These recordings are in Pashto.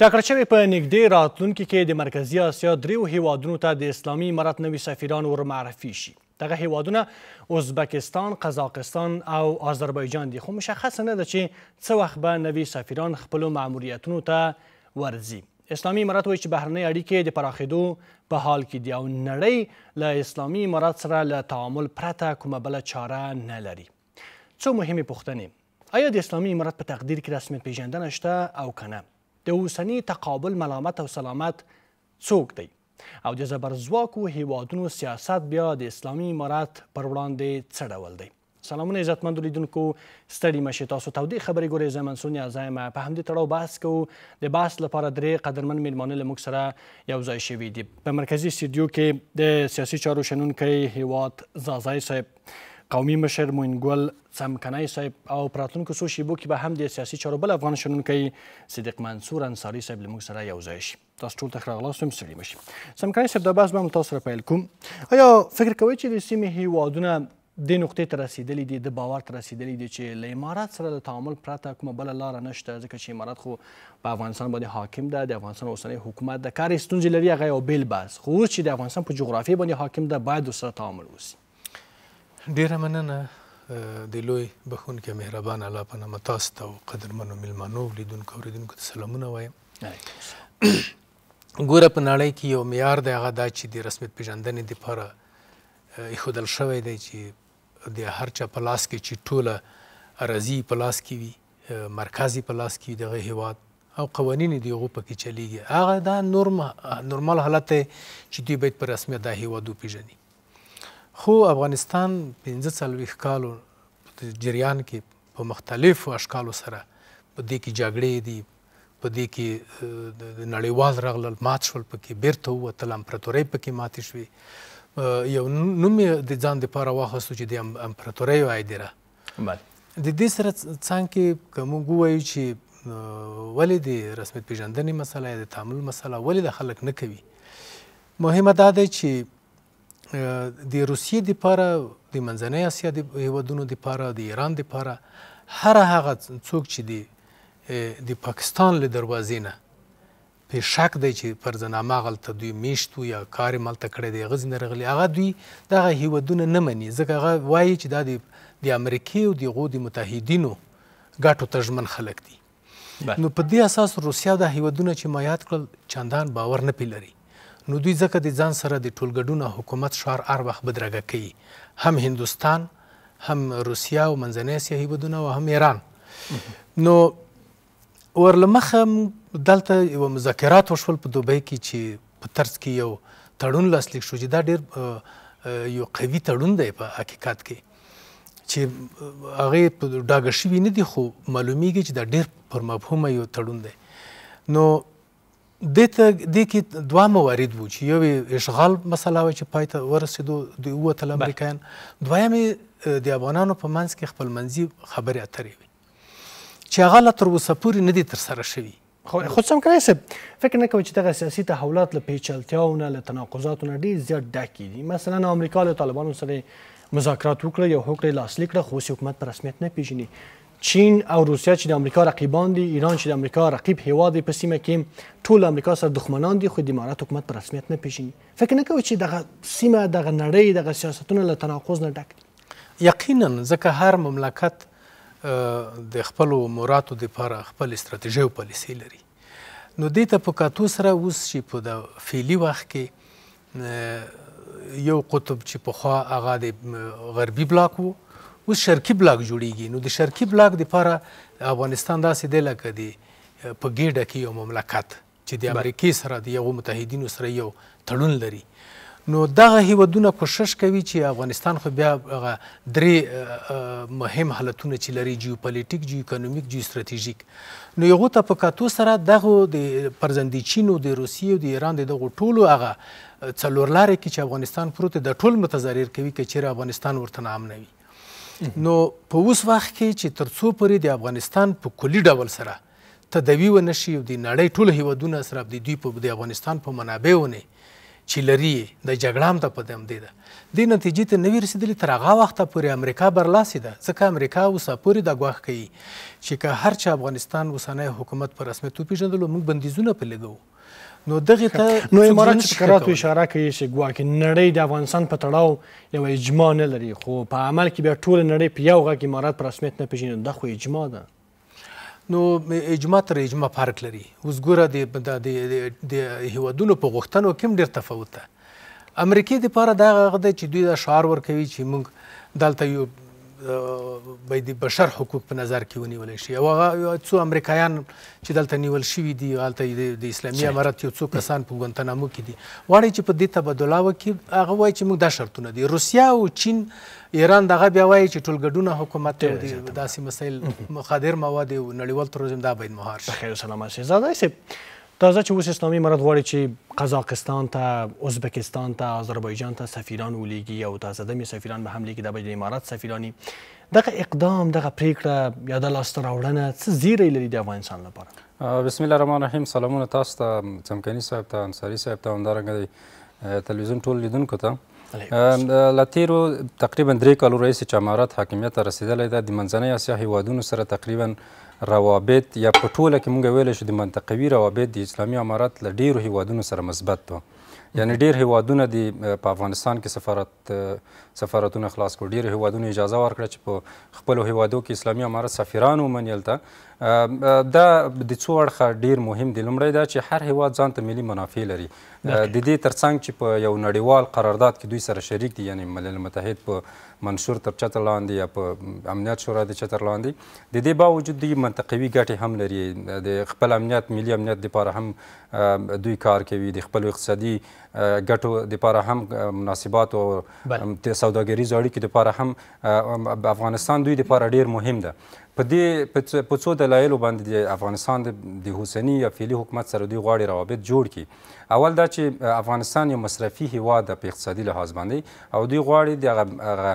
ټاکل شوی په نږدې راتلونکي کې د مرکزی اسیا دریو هیوادونو ته د اسلامي امارت نوي سفیران ورمعرفي شي دغه هیوادونه ازبکستان، قزاقستان او آذربایجان دي خو مشخص نه ده چې څه وخت به نوي سفیران خپل ماموریتونو ته ورځي اسلامي امارات وایي چې بهرنۍ اړیکې د پراخېدو په حال کې دي او نړۍ له اسلامي امارات سره له تعامل پرته کومه بله چاره نه لري څو مهمې پوښتنې آیا د اسلامي امارات په تقدیر کې رسمیت پیژندنه شته او که نه د اوسنی تقابل ملامت او سلامت څوک دی او د زبرځواکو هیوادونو سیاست بیا د اسلامي امارت پر وړاندې څه ډول دی سلامونه عزتمندو لیدونکو ستړي مشه تاسو تودې خبرې ګورې زه منسون عزایم په همدې تړاو بحث کوو د بحث لپاره درې قدرمن میلمانه له موږ سره یو ځای شوي دي په مرکزي سټډیو کې د سیاسي چارو شنونکی هیواد زازای صاحب قومي مشر موین ګل څمکنی صاحب او پراتونکو څو شیبو کې به هم د سیاسي چارو بل افغان شنونکي صدیق منصور انصاري صاحب لموږ سره یو ځای شي تاسو ټول ته راغلاست هم ستړي مشي څمکنی صاحب دا بحث به هم تاسو سره پیل کوم آیا فکر کوئ چې د سیمې هیوادونه د نقطې ته رسیدلی دي د باور ته رسیدلی دي چې له امارات سره د تعامل پرته کومه بله لاره نشته ځکه چې امارات خو په افغانستان باندې حاکم ده د افغانستان اوسنی حکومت د کار ستونزې لري هغه یو بیل بحث خو اوس چې د افغانستان په جغرافیې باندې حاکم ده باید ورسره تعامل وسي ډیره مننه د لوی بخونکي مهربان الله په نامه تاسو ته او قدرمنو میلمانو لیدونکو اوریدونکو ته سلامونه وایم ګوره په نړۍ کې یو معیار دی هغه دا چې د رسمیت پېژندنې دپاره ایښودل شوی دی چې د هر چا په لاس کې چې ټوله ارضي په لاس کې وي مرکز په لاس کې وي دغه هیواد او قوانین دی هغه پکې چلیږي هغه دا نورم نورمال حالت چې دوی باید په رسمیت دا هیواد وپېژني خو افغانستان 45 کالو جریان کې په مختلفو اشکالو سره په دې کې جګړې دي په دې کې نړیوال رغلل مات شول پکې بیرته وتل امپراتورۍ پکې ماتې شوې یو نوم د ځان د پاره واخستو چې د امپراتورۍ وایدره بله د دې سره څنګه کوم ګوایو چې ولې د رسمیت پیژندنې مسله یا د تعامل مسله ولې د خلک نه کوي مهمه دا ده چې د روسیې لپاره د منځنۍ اسیا د هیوادونو لپاره د ایران لپاره هر هغه څوک چې دی د پاکستان له دروازې نه په شک دی چې پرځنامه غلطه دوی میشتو یا کار ملته کړی دی غزنه رغلی هغه دوی دغه هیوادونه نه مني ځکه هغه وایي چې دا د امریکای او د غو د متحدینو ګټو تجمن خلک دي نو په دې اساس روسیا د هیوادونه چې ما یاد کړل چندان باور نه پیلري نو دوی ځکه د ځان سره د ټولګډونه حکومت شعار هر وخت بدرګه کوي هم هندوستان هم روسیا او منځنۍ اسیا هیوادونه او هم ایران نو ورلمخه دلته یو مذاکرات وشول په دوبۍ کې چې په ترڅ کې یو تړون لاسلیک شو چې دا ډیر یو قوي تړون دی په حقیقت کې چې هغه په ډاګه شوی نه دی خو معلومیږي چې دا ډیر پر مفهومه یو تړون دی نو د ته د کې دوه موارد وو چې یو اشغال مسله و چې پای ته ورسېدو د وتل امریکایان دویم د افغانانو په منځ کې خپل منځي خبرې اترې وي چې هغه لا تر اوسه پورې نه دي ترسره شوي خو خو سم کوي سب فکر نه کوي چې دغه سیاسي تحولات له پیچلتیاو نه له تناقضاتو نه ډیر زیات ډکې دي مثلا امریکا له طالبانو سره مذاکرات وکړه یو حکم لاسلیک کړ خو حکومت په رسمیت نه پیژني چین او روسیا چې د امریکا رقیبان دي ایران چې د امریکا رقیب هیواد په سیمه کې ټول امریکا سره دښمنان دي خو د امارات حکومت په رسمیت نه پیژني فکر نه کوي چې دغه سیمه دغه نړۍ دغه سیاستونه له تناقض نه ډک یقینا ځکه هر مملکت د خپل مراتو د لپاره خپل استراتیژي او پالیسي لري نو دې ته په کاتو سره اوس شي په د فعلي وخت کې یو قطب چې په خوا هغه د غربي بلاک وو اوس شرقي بلاک جوړیږي نو د شرقي بلاک لپاره افغانستان داسې دی لکه دی په ګیډه کې یو مملکت چې د امریکې سره د یو متحدینو سره یو تړون لري نو دغه هیوادونه کوشش کوي چې افغانستان خو بیا درې مهم حالتونه چې لري جیو پولیټیک جیو اکونومیک جیو ستراتیژیک نو یو ته په کاتو سره دغه د پرزندی چین او د روسیې او د ایران دغه ټولو هغه څلورلارې کې چې افغانستان پروت د ټول متضرر کوي چې افغانستان ورته نام نه وي نو په اوس وخت کې چې ترڅو پورې د افغانستان په کلی ډول سره تداوی و نشي د نړۍ ټول هیوادونه سره د دوی په د افغانستان په منابع ونه چې لري د جګړه هم ته په دم دی ده د نتیجې ته نوی رسیدلی تر هغه وخته پورې امریکا برلاسې ده ځکه امریکا اوسه پورې دا ګواښ کوي چې که هر چا افغانستان اوسنی حکومت په رسمیت وپېژندلو موږ بندیزونه پرې لګوو نو دغه ته نو امارات چې قراتو اشاره کوي چې ګواکې نړۍ د افغانستان په تړاو یو اجماع نه لري خو په عمل کې بیا ټول نړۍ په یو غږ امارات پر رسمیت نه پیژني دا خو اجماع ده نو اجماع تر اجماع فرق لري اوس ګوره د د هیوادونو په غوښتنو کې ډېر تفاوت ده امریکای د پاره دا غږ ده چې دوی دا شعار ورکوي چې موږ دلته یو باید د بشر حقوق په نظر کې ونیول شي او څو امریکایان چې دلته نیول شوي دي هلته د اسلامي امارت یو څو کسان په ګوانتنامو کې دي غواړي چې په دې تبادله وکړي هغه وایي چې موږ دا شرطونه دي روسیا او چین ایران دغه بیا وایي چې ټولګډونه حکومت دی داسې مسایل مخادر مواد او نړیوال تروریزم دا باید مهار شي خیر سلام شهزاده صاحب تازه چې اوس اسلامي امارات غواړي چې قزاقستان ته ازبکستان ته آذربایجان ته سفیران ولیږي او تازه دمې سفیران به هم لیږي د د امارات سفیرانی دغه اقدام دغه پریکړه یا د لاسته راوړنه څه زیری لري د افغانستان لپاره بسم الله الرحمن الرحیم سلامونه تاسو ته څمکني صاحب ته انصاري صاحب ته همدارنګه تلویزیون ټول لیدونکو ته لا تیرو تقریبا درې کالو راهیسې چې امارات حاکمیت ته رسېدلی ده د منځنۍ اسیا هیوادونو سره تقریبا روابط یا په ټوله کې موږ ویلی شو د منطقوي روابط د اسلامي امارات له ډیرو هیوادونو سره مثبت وه یعنی ډیر هیوادونه د په افغانستان کې سفارت سفارتونه خلاص کړ ډیر هیوادونه اجازه ورکړه چې په خپل هیوادو کې اسلامي امارت سفیران ومنیلته دا د څو اړخه ډیر مهم دی لومړی دا چې هر هیواد ځان ته ملي منافع لري د دې ترڅنګ چې په یو نړیوال قرارداد کې دوی سره شریک دي یعنی ملل متحد په منشور تر چتر لاندې یا په امنیت شورا د چتر لاندې د دې باوجود دوی منطقوي ګټې هم لري د خپل امنیت ملي امنیت لپاره هم دوی کار کوي د خپل اقتصادي ګټو لپاره هم مناسبات او سوداګریز اړیکې لپاره هم افغانستان دوی لپاره ډیر مهم ده په دې په څو دلایلو باندې د افغانستان د حسیني یا فعلي حکومت سره دوی غواړي روابط جوړ کړي اول دا چې افغانستان یو مصرفي هیواد ده په اقتصادي لحاظ باندې او دوی غواړي د هغه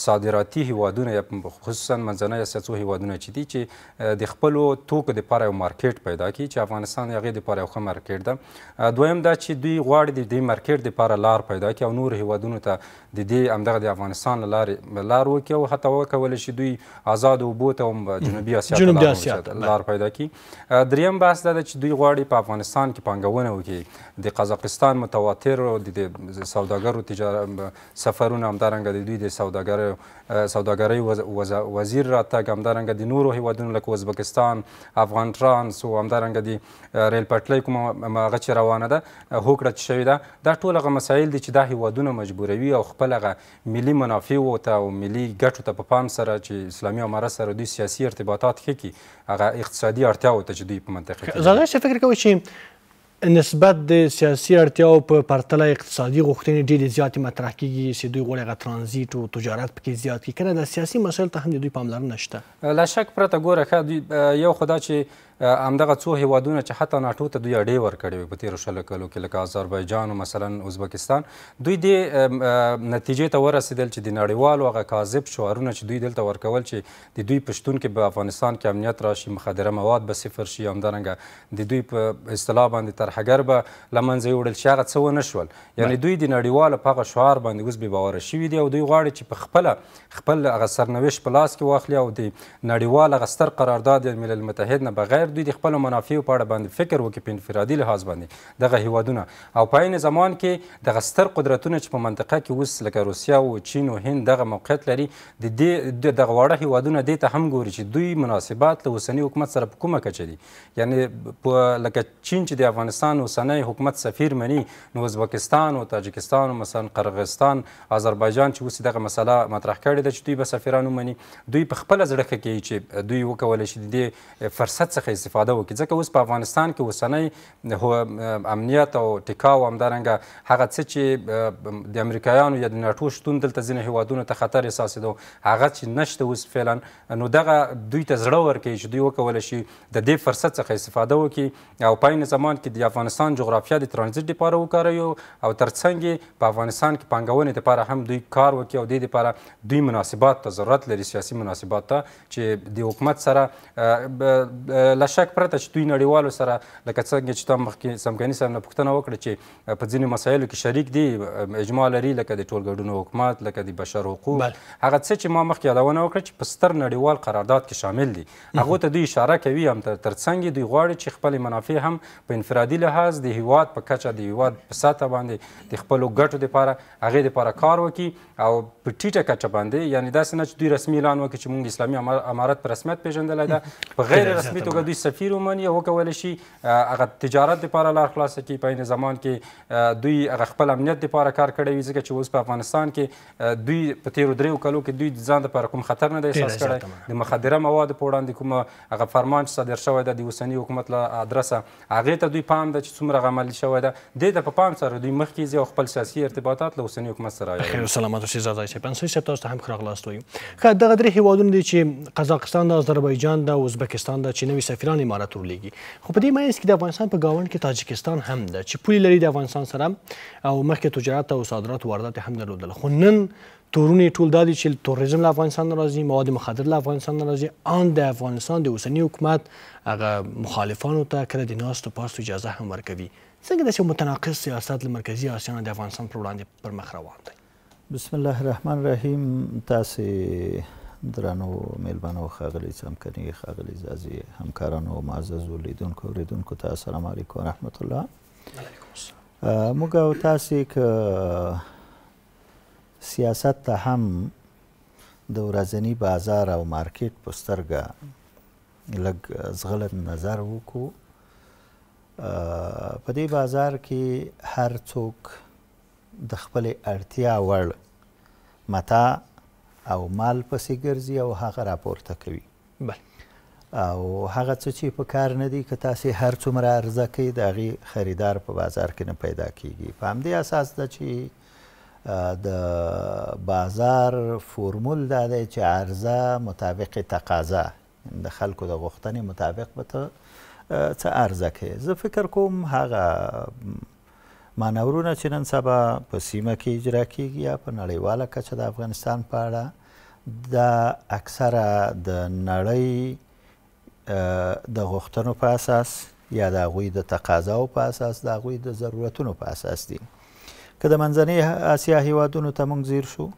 صادراتي هیوادونه یا خصوصا منځنۍ اسیا څو هیوادونه چې دي چې د خپلو توکو دپاره یو مارکیټ پیدا کړي چې افغانستان د هغې دپاره یو ښه مارکیټ ده دویم دا چې دوی غواړي د دې مارکیټ دپاره لار پیدا کړي او نور هیوادونو ته د دې همدغه د افغانستان له لارې لار وکړي او حتی وکولی شي دوی آزاد اوبو ته هم جنوبي اسیا لار پیدا کړي دریم بحث دا ده چې دوی غواړي په افغانستان کې پانګونه وکړي دي د قزاقستان متواتر او د سوداګرو تجارت سفرونه همدارنګه د دوی د سوداګرۍ سوداګرۍ وزیر راتګ همدارنګه د نورو هیوادونو لکه ازبکستان افغان ترانس او همدارنګه د ریل پټلۍ کوم هغه چې روانه ده هوکړه چې شوې ده دا ټول هغه مسایل دي چې دا هیوادونه مجبوروي او خپل هغه ملي منافعو ته او ملي ګټو ته په پام سره چې اسلامي امارت سره دوی سیاسي ارتباطات ښه کړي هغه اقتصادي اړتیاوو ته چې دوی په منطقه کې زه فکر کوم چې نسبت د سیاسي اړتیاو په پرتله اقتصادي غوښتنې ډېرې زیاتې مطرح کیږي چې دوی غواړي هغه ترانزیت او تجارت پکې زیات کړي کنه د سیاسي مسایلو ته هم د دوی پاملرنه شته لا شک پرته ګوره ښه یو خدا چې همدغه څو هیوادونه چې حتی ناټو ته دوی اډې ورکړې وي په تېرو شلو کلو کې لکه آذربایجان او مثلا ازبکستان دوی دې نتیجې ته ورسېدل چې د نړیوالو هغه کاذب شعارونه چې دوی دلته ورکول چې د دوی پښتون کې به افغانستان کې امنیت راشي مخدره مواد به صفر شي همدارنګه د دوی په اصطلاح باندې ترهګر به له منځه یوړل شي هغه څه ونه شول یعنې دوی د نړیوالو په هغه شعار باندې اوس بې باوره شوي دي او دوی غواړي چې په خپله خپل هغه سرنوشت په لاس کې واخلي او د نړیوال هغه ستر قرارداد د ملل متحد نه بغیر اگر دوی د خپل منافعو په اړه باندې فکر وکړي په انفرادي لحاظ باندې دغه هیوادونه او په عین زمان کې دغه ستر قدرتونه چې په منطقه کې اوس لکه روسیا او چین او هند دغه موقعیت لري د دې دغه واړه هیوادونه دې ته هم ګوري چې دوی مناسبات له اوسني حکومت سره په کومه کچه دي یعنی په لکه چین چې د افغانستان اوسنی حکومت سفیر مني نو ازبکستان او تاجکستان او مثلا قرغستان آذربایجان چې اوس دغه مسله مطرح کړې ده چې دوی به سفیران ومني دوی په خپل ځړه کې چې دوی وکول شي د فرصت څخه استفاده وکړي ځکه اوس په افغانستان کې اوسنۍ امنیت او ټیکاو همدارنګه هغه څه چې د امریکایانو یا د ناټو شتون دلته ځینې هیوادونو ته خطر احساسېدو هغه چې نشته اوس فعلا نو دغه دوی ته زړه ورکوي چې دوی وکولی شي د دې فرصت څخه استفاده وکړي او په عین زمان کې د افغانستان جغرافیه د ترانزیټ لپاره وکاروي او ترڅنګ په افغانستان کې پانګونې لپاره هم دوی کار وکړي او د دې لپاره دوی مناسبات ته ضرورت لري سیاسي مناسبات ته چې د حکومت سره شک پرته چې دوی نړیوالو سره لکه څنګه چې تا مخکې سمکني صاحب نه پوښتنه وکړه چې په ځینې مسایلو کې شریک دي اجماع لري لکه د ټولګډونو حکومت لکه د بشر حقوق هغه څه چې ما مخکې یادونه وکړه چې په ستر نړیوال قرارداد کې شامل دي هغه ته دوی اشاره کوي هم ترڅنګ دوی غواړي چې خپل منافع هم په انفرادي لحاظ د هیواد په کچه د هیواد په ساته باندې د خپلو ګټو لپاره هغې لپاره کار وکړي او په ټیټه کچه باندې یعنې داسې نه چې دوی رسمي اعلان وکړي چې موږ اسلامي امارت په رسمیت پېژندلی ده په غیر رسمي توګه دوی سفیر ومني هغه کولی شي هغه تجارت لپاره لار خلاصه کړي په عین زمان کې دوی هغه خپل امنیت لپاره کار کړی وي ځکه چې اوس په افغانستان کې دوی په تیرو دریو کلو کې دوی ځان لپاره کوم خطر نه دی احساس کړی د مخدره موادو په وړاندې کوم هغه فرمان چې صادر شوی دی د اوسني حکومت له ادرسه هغې ته دوی پام ده چې څومره عملی شوی ده دې ته په پام سره دوی مخکې ځي او خپل سیاسي ارتباطات له اوسني حکومت سره خیر سلامت اوسئ زادای صاحب انصاري صاحب تاسو ته هم ښه راغلاست وایم ښه دغه درې هیوادونه دي چې قزاقستان د آذربایجان د ازبکستان د چې نوي مسافران امارات ورلېږي خو په دې مېز کې د افغانستان په گاوند کې تاجکستان هم ده چې پولې لري د افغانستان سره او مخکې تجارت او صادرات واردات هم درلودل خو نن تورونه ټول دادی چې توریزم له افغانستان راځي مواد مخدر له افغانستان راځي آن د افغانستان د اوسنی حکومت هغه مخالفانو ته کړه د ناستو پاستو اجازه هم ورکوي څنګه داسې متناقض سیاست له مرکزی اسیا نه د افغانستان پر وړاندې پر مخ روان دی بسم الله الرحمن الرحیم تاسو درنو میلمنو ښاغلي څمکني ښاغلي زازي همکارانو معززو لیدونکو اوریدونکو ته السلام علیکم رحمت الله موږ او تاسې که سیاست ته هم د ورځني بازار او مارکیټ په سترګه لږ زغلت نظر وکړو په دې بازار کې هر څوک د خپل اړتیا وړ متاع او مال پسې ګرځي او هغه راپورته کوي بله او هغه څه چې په کار نه دی که تاسې هر څومره عرضه کوي د هغې خریدار په بازار کې نه پیدا کیږي په همدې اساس ده چې د بازار فورمول دا دی چې عرضه مطابق تقاضا د خلکو د غوښتنې مطابق به ته څه عرضه کوې زه فکر کوم هغه مانورونه چې نن سبا په سیمه کې اجرا کیږي یا په نړیواله کچه د افغانستان په اړه دا اکثره د نړۍ د غوښتنو په اساس یا د هغوی د تقاضاو په اساس د هغوی د ضرورتونو په اساس دي که د منځنۍ اسیا هیوادونو ته موږ ځیر شو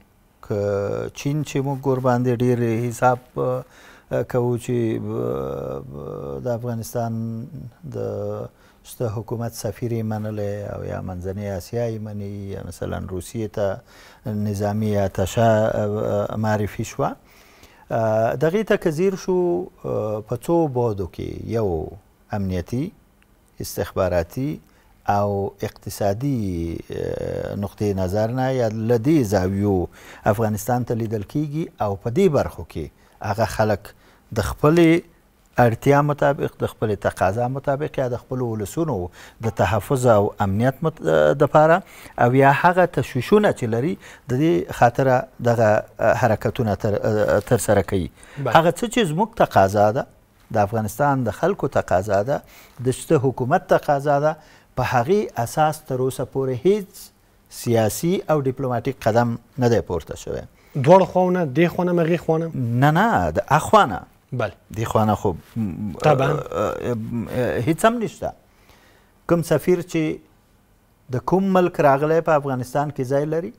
که چین چې موږ ور باندې ډېر حساب کوو چې د افغانستان د ستا حکومت سفیر یې منلی او یا منځنۍ اسیا یې مني یا مثلا روسیې ته نظامي اتشه معرفي شوه دغې ته که ځیر شو په څو بادو کې یو امنیتي استخباراتي او اقتصادي نقطې نظر نه یا له دې زاویو افغانستان ته لیدل کیږي او په دې برخو کې هغه خلک د خپلې اړتیا مطابق د خپل تقاضا مطابق یا د خپل ولسونو د تحفظ او امنیت د پاره او یا هغه تشویشونه چې لري د دې خاطر دغه حرکتونه تر سره کوي هغه څه چې زموږ تقاضا ده د افغانستان د خلکو تقاضا ده د شته حکومت تقاضا ده په هغې اساس تر اوسه پورې هیڅ سیاسي او ډیپلوماټیک قدم نه دی پورته شوی دواړه خواونه دې خوانه مغې خوانه نه نه د اخوانه بله دیخوانه خب طبعا هیڅ هم نشته کوم سفیر چې د کوم ملک راغلی په افغانستان کې ځای لري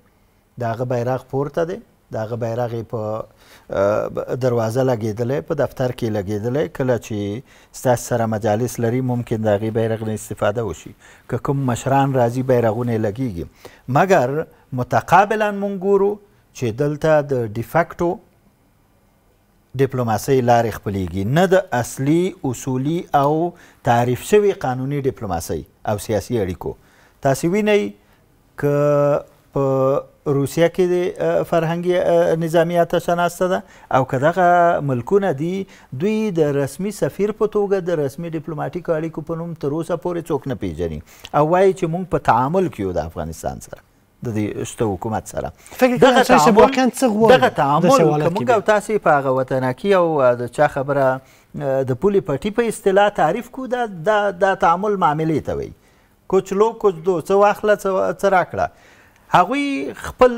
د هغه بیرغ پورته دی د هغه بیرغ په دروازه لګیدلې په دفتر کې لګیدلې کله چې ستاسو سره مجالس لري ممکن د هغې بیرغ نه استفاده وشي که کوم مشران راځي بیرغونه لګیږي مګر متقابلا مونږ ګورو چې دلته د ډیفکټو ډیپلوماسۍ لارې خپلیږي نه د اصلي اصولي او تعریف شوي قانوني ډیپلوماسۍ او سیاسي اړیکو تاسې وینئ که په روسیه کې فرهنګي نظامیت شناسته ده او که دغه ملکونه دي دوی د رسمي سفیر په توګه د رسمي ډیپلوماټیک اړیکو په نوم تر اوسه پورې څوک نه پیژني او وایي چې موږ په تعامل کې یو د افغانستان سره د دې شته حکومت سره دغه تعامل دغه تعامل کومه او تاسو په هغه وطنکی او د چا خبره د پولی پټی په اصطلاح تعریف کو دا د تعامل معاملې ته وي کوچ لو کوچ دو څه واخله څه راکړه هغوی خپل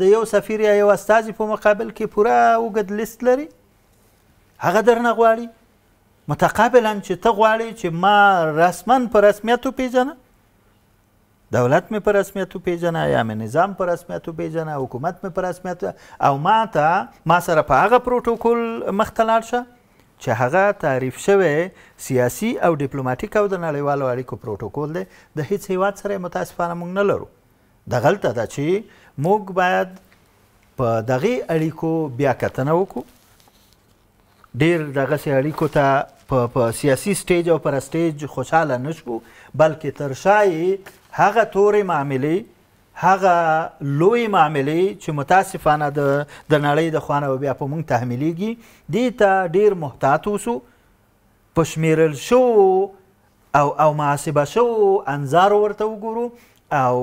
د یو سفیر یا یو استازي په مقابل کې پوره اوږد لیست لري هغه درنه غواړي متقابلا چې ته غواړې چې ما رسما په رسمیت وپېژنه دولت می پر رسمیت پیژنه یا می نظام پر رسمیت پیژنه حکومت می پر رسمیت او ما ته ما سره په هغه پروتوکول مختلال شه چې هغه تعریف شوی سیاسي او ډیپلوماټیک او د نړیوالو اړیکو پروتوکول دی د هیڅ هیواد سره متاسفانه موږ نه لرو د غلطه ده چې موږ باید په دغه اړیکو بیا کتنه وکړو ډیر دغه اړیکو ته په سیاسي سټیج او پر سټیج خوشاله نشو بلکې تر شای هغه تورې معاملې هغه لوی معاملې چې متاسفانه د د نړۍ د خوانه بیا په مونږ تحمیلیږي دې ته ډیر محتاط اوسو په شمیرل شو او او معاصبه شو انظار ورته وګورو او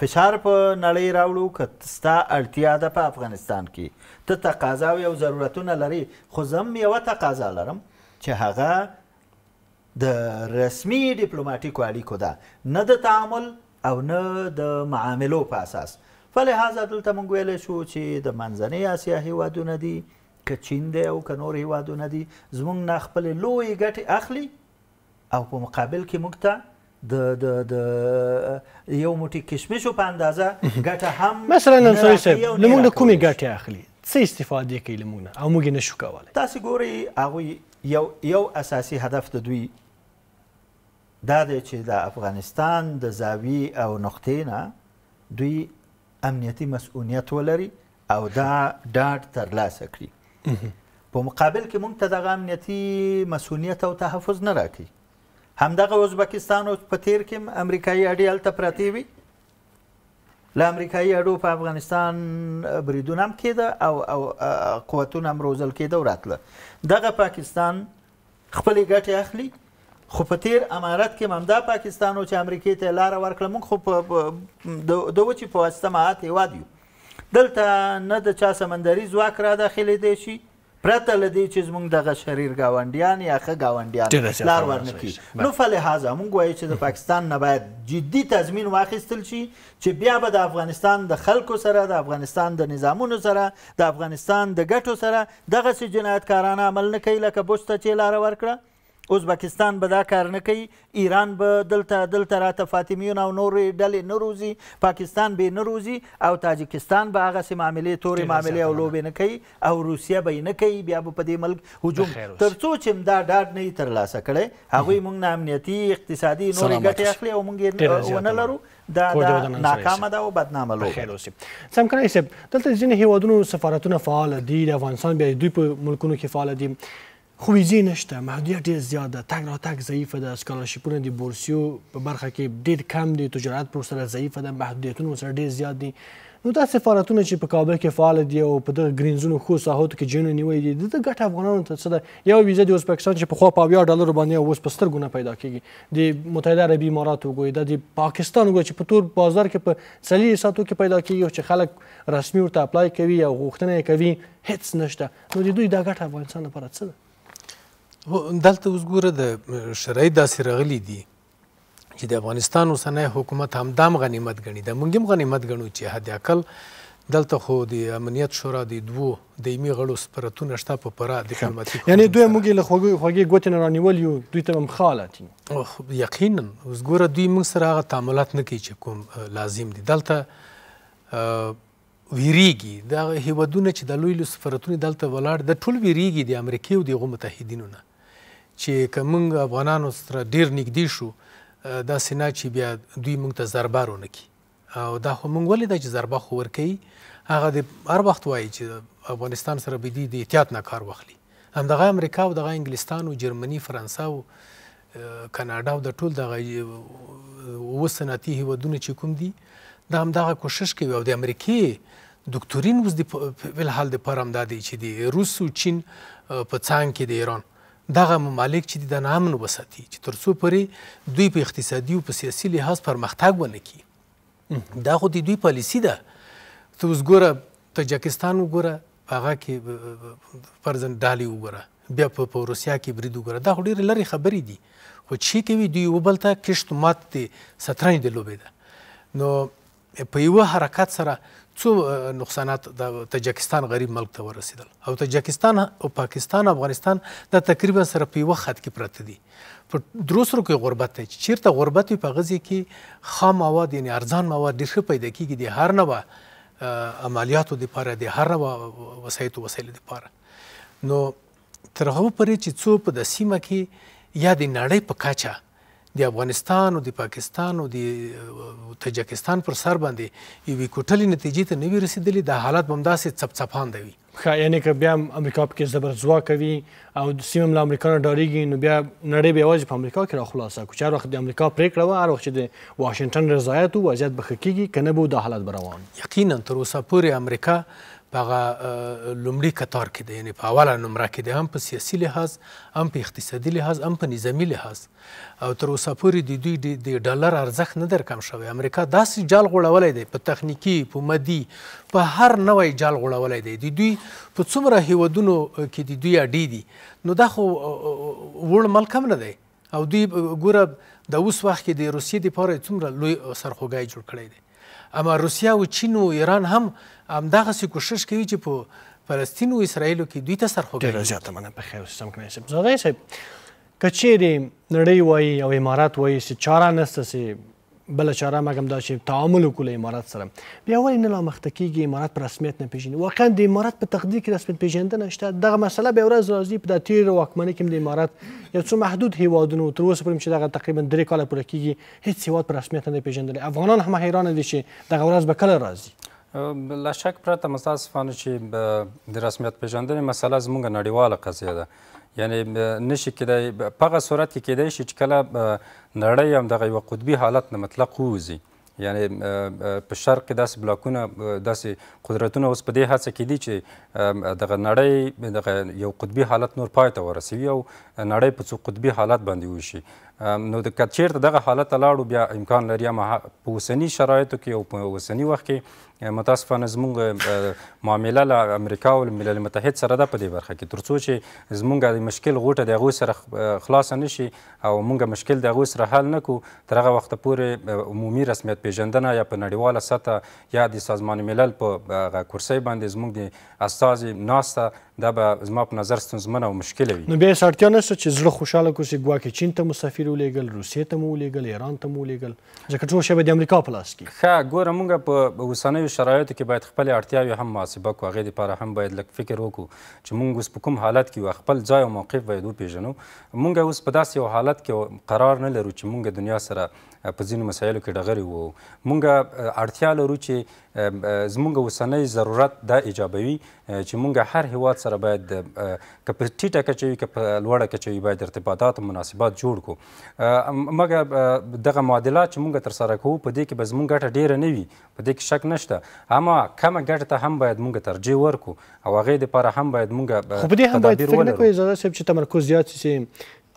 فشار په نړۍ راوړو که ستا اړتیا ده په افغانستان کې ته تقاضا او ضرورتونه لري خو زم یوه تقاضا لرم چې هغه د رسمي ډیپلوماټیکو اړیکو ده نه د تعامل او نه د معاملو په اساس فلهذا دلته موږ ویلی شو چې د منځنۍ اسیا هیوادونه دي که چین دی او که نور هیوادونه دي زموږ نه خپلې لویې ګټې اخلي او په مقابل کې موږ ته د د د یو موټی کشمشو په اندازه ګټه هم مثلا انصاري صاحب لمونږ د کومې ګټې اخلي څه استفادې کوي لمونږ او موږ نه شو کولای تاسو ګوري هغه یو یو اساسي هدف د دوی دا د چې د افغانستان د زاوی او نقطې نه دوی امنیتی مسؤلیت ولري او دا ډاډ ترلاسه کړي په مقابل کې موږ ته دغه امنیتی مسؤلیت او تحفظ نه راکړي همدغه ازبکستان او په تیر کې امریکایي اډې هلته پرتې وي له امریکایي اډو په افغانستان بریدونه هم کېده او او قوتونه هم روزل کېده او راتله دغه پاکستان خپلې ګټې اخلي خو په تیر امارت کې ممدا پاکستان او چې امریکای ته لار ورکړه موږ خو په د وچې په واسطه مات هیواد یو دلته نه د چا سمندري ځواک را داخلي دی شي پرته له دې چې موږ دغه شریر گاونډیان یا ښه گاونډیان لار ورنکړي نو فلهذا موږ وایو چې د پاکستان نه باید جدي تضمین واخیستل شي چې بیا به د افغانستان د خلکو سره د افغانستان د نظامونو سره د افغانستان د ګټو سره دغه سي جنایتکارانه عمل نه کوي لکه بوشته چې لار ورکړه ازبکستان به دا کار نه کوي ایران به دلته دلته راته فاطمیون او نورې ډلې نه روزي پاکستان به نه روزي او تاجکستان به هغسې معاملې تورې معاملې او لوبې نه کوي او روسیه به یې نه کوي بیا به په دې ملک هجوم تر څو چې دا ډاډ نه یي ترلاسه کړی هغوی موږ نه امنیتي اقتصادي نورې ګټې اخلي او موږ یې ونه لرو دا دا ناکامه ده او بدنامه لوبه خیر اوسې سم کړی صاحب دلته ځینې هیوادونو سفارتونه فعال دي د افغانستان بیا دوی په ملکونو کې فعال دي خو ویزې نشته محدودیت ډېر زیات ده تګ راتګ ضعیفه ده سکالرشیپونه د بورسیو په برخه کې ډېر کم دي تجارت ورسره ضعیفه ده محدودیتونه ورسره ډېر زیات دي نو دا سفارتونه چې په کابل کې فعال دي او په دغه گرینزونو خو ساحوتو کې جنو نیوي دي د ګټ افغانانو ته څه ده یو ویزه د ازبکستان چې په خو په 10 ډالر باندې اوس په سترګونه پیدا کیږي د متحده عربی امارات وګوي د پاکستان وګوي چې په تور بازار کې په سلی ساتو کې پیدا کیږي چې خلک رسمي ورته اپلای کوي او غوښتنه کوي هیڅ نشته نو د دوی دا ګټ افغانستان لپاره څه ده هو دلته اوس ګوره د شرایط داسې راغلي دي چې د افغانستان اوسنی حکومت هم دام غنیمت ګڼي د موږ هم غنیمت ګڼو چې حد اقل دلته خو د امنیت شورا د دوو دایمي غړو سپرتونه شته په پرا ډیپلوماټیک یعنی دوی موږ له خوږې خوږې ګوتې نه رانیول یو دوی ته هم خالات یقینا اوس ګوره دوی موږ سره هغه تعاملات نه کوي چې کوم لازم دي دلته ویریږي دا هیوادونه چې د لوی لوی سفارتونه دلته ولاړ د ټول ویریږي د امریکای او د متحدینو نه چې کومنګ افغانانو سره ډیر نږدې شو دا سینا چې بیا دوی موږ ته ضربارونه کی او دا خو موږ ولې د ضربه خور کوي هغه د هر وخت وایي چې افغانستان سره به دي د احتیاط نه کار واخلي همدغه امریکا او دغه انګلستان او جرمني فرانسه او کاناډا او د ټول دغه وسناتي هیوادونه چې کوم دي دا همدغه کوشش کوي او د امریکای دکتورین اوس د په حال د پرم دادی چې دی روس او چین په څنګ کې د ایران دغه ممالک چې د نامن وساتي چې ترڅو پرې دوی په اقتصادي او په سیاسي لحاظ پرمختګ ونه کړي دا خو د دوی پالیسی ده ته اوس ګوره تاجکستان وګوره هغه کې فرزن ډالي وګوره بیا په روسیا کې برید وګوره دا خو ډېرې لرې خبرې دي خو چې کوي دوی وبل ته کشت مات دي سترنج دی لوبې ده نو په یوه حرکت سره څو نقصانات د تاجکستان غریب ملک ته ورسېدل او تاجکستان او پاکستان افغانستان دا تقریبا سره په یو خط کې پراته دي په دروسرو کې غربت دی چیرته غربت په غزي کې خام مواد یعنی ارزان مواد ډېر ښه پیدا کیږي د هر نوه عملیاتو دپاره د هر نوه وسایطو وسایلو دپاره نو تر هغو پورې چې څو په د سیمه کې یا د نړۍ په کاچه د افغانستان او د پاکستان او د تاجکستان پر سر باندې یو کوټلې نتیجې ته نوی رسیدلی دا حالت بمداسې چپ چپان دی خا یعنی که بیا امریکا پکې زبر زوا کوي او د سیمه له امریکا نه ډاریږي نو بیا نړۍ به یوازې په امریکا کې را خلاصه کوي چې هر وخت د امریکا پریکړه و هر وخت چې د واشنگټن رضایت او وضعیت به ښه کیږي کنه به دا حالت روان یقینا تر اوسه پورې امریکا په لومړي قطار کې دی یعنی په اوله نمره کې دی هم په سیاسي لحاظ هم په اقتصادي لحاظ هم په نظامی لحاظ او تر اوسه پورې د دوی د ډالر ارزښت نه در کم شوی امریکا داسې جال غوړولی دی په تخنیکي په مدي په هر نوی جال غوړولی دی د دوی په څومره هیوادونو کې د دوی اډې دي نو دا خو وړ ملک هم نه دی او دوی ګوره د اوس وخت کې د روسیې دپاره یې څومره لوی سرخوږی جوړ کړی دی اما روسیا او چین او ایران هم همدغسې کوشش کوي چې په فلسطین او اسرائیلو کې دوی ته سرخوږي ډېره زیاته مننه په خیر سم کنی صاحب زاده صاحب که چیرې نړۍ وایي او امارات وایي چې چاره نسته چې بل چاره مګم دا چې تعامل وکړي امارات سره بیا ولې نه لا مخته کیږي امارات په رسمیت نه پیژني واقعا د امارات په تقدیر کې رسمیت پیژندنه شته دغه مسله به ورځ راځي په د تیر واکمنۍ کې د امارات یو څو محدود هیوادونو تر اوسه پورې چې دغه تقریبا درې کاله پوره کیږي هیڅ هیواد په رسمیت نه پیژندلی افغانان هم حیران دي چې دغه ورځ به کله راځي لا شک پرته متاسفانه چې د رسمیت پیژندنې مسله زموږ نړیواله قضیه ده یعنی نشي کېدای په هغه صورت کې کېدای شي چې کله نړۍ هم دغه یوه قطبي حالت نه مطلق ووځي یعنی په شرق کې داسې بلاکونه داسې قدرتونه اوس په دې هڅه کې دي چې دغه نړۍ دغه یو قطبي حالت نور پای ته ورسوي او نړۍ په څو قطبي حالت باندې وشي نو د کچیر دغه حالت ته لاړو بیا امکان لري ما په اوسني شرایطو کې او په اوسني وخت کې متاسفانه زمونږ معامله له امریکا او ملل متحد سره ده په دې برخه کې ترڅو چې زمونږ د مشکل غوټه د هغوی سره خلاص نه شي او مونږ مشکل د هغوی سره حل نه کړو تر هغه وخته پورې عمومي رسمیت پیژندنه یا په نړیواله سطح یا د سازمان ملل په کرسۍ باندې زمونږ د استازي ناسته دا به زما په نظر ستونزمنه او مشکله وي نو بیا یې اړتیا نشته چې زړه خوشحاله کوسي ګواکې چین ته مسافر ولیږل روسیې ته مو ولیږل ایران ته مو ولیږل ځکه ټول شی به د امریکا په لاس کې ښه ګوره موږ په اوسنیو شرایطو کې باید خپلې اړتیاوې هم محاسبه کړو هغې دپاره هم باید لږ فکر وکړو چې موږ اوس په کوم حالت کې یو خپل ځای او موقف باید وپېژنو موږ اوس په داسې یو حالت کې قرار نه لرو چې موږ دنیا سره په ځینو مسایلو کې ډغرې وو مونږ اړتیا لرو چې زمونږ اوسنۍ ضرورت دا ایجابوي چې مونږ هر هیواد سره باید که په ټیټه کچه وي که په لوړه کچه وي باید ارتباطات او مناسبات جوړ کړو مګر دغه معادلات چې مونږ ترسره کوو په دې کې به زمونږ ګټه ډیره نه وي په دې کې شک نشته اما کمه ګټه ته هم باید مونږ ترجیح ورکړو او هغې دپاره هم باید مونږ خو په دې هم باید فکر نه کوئ اجازه صاحب چې تمرکز زیات شي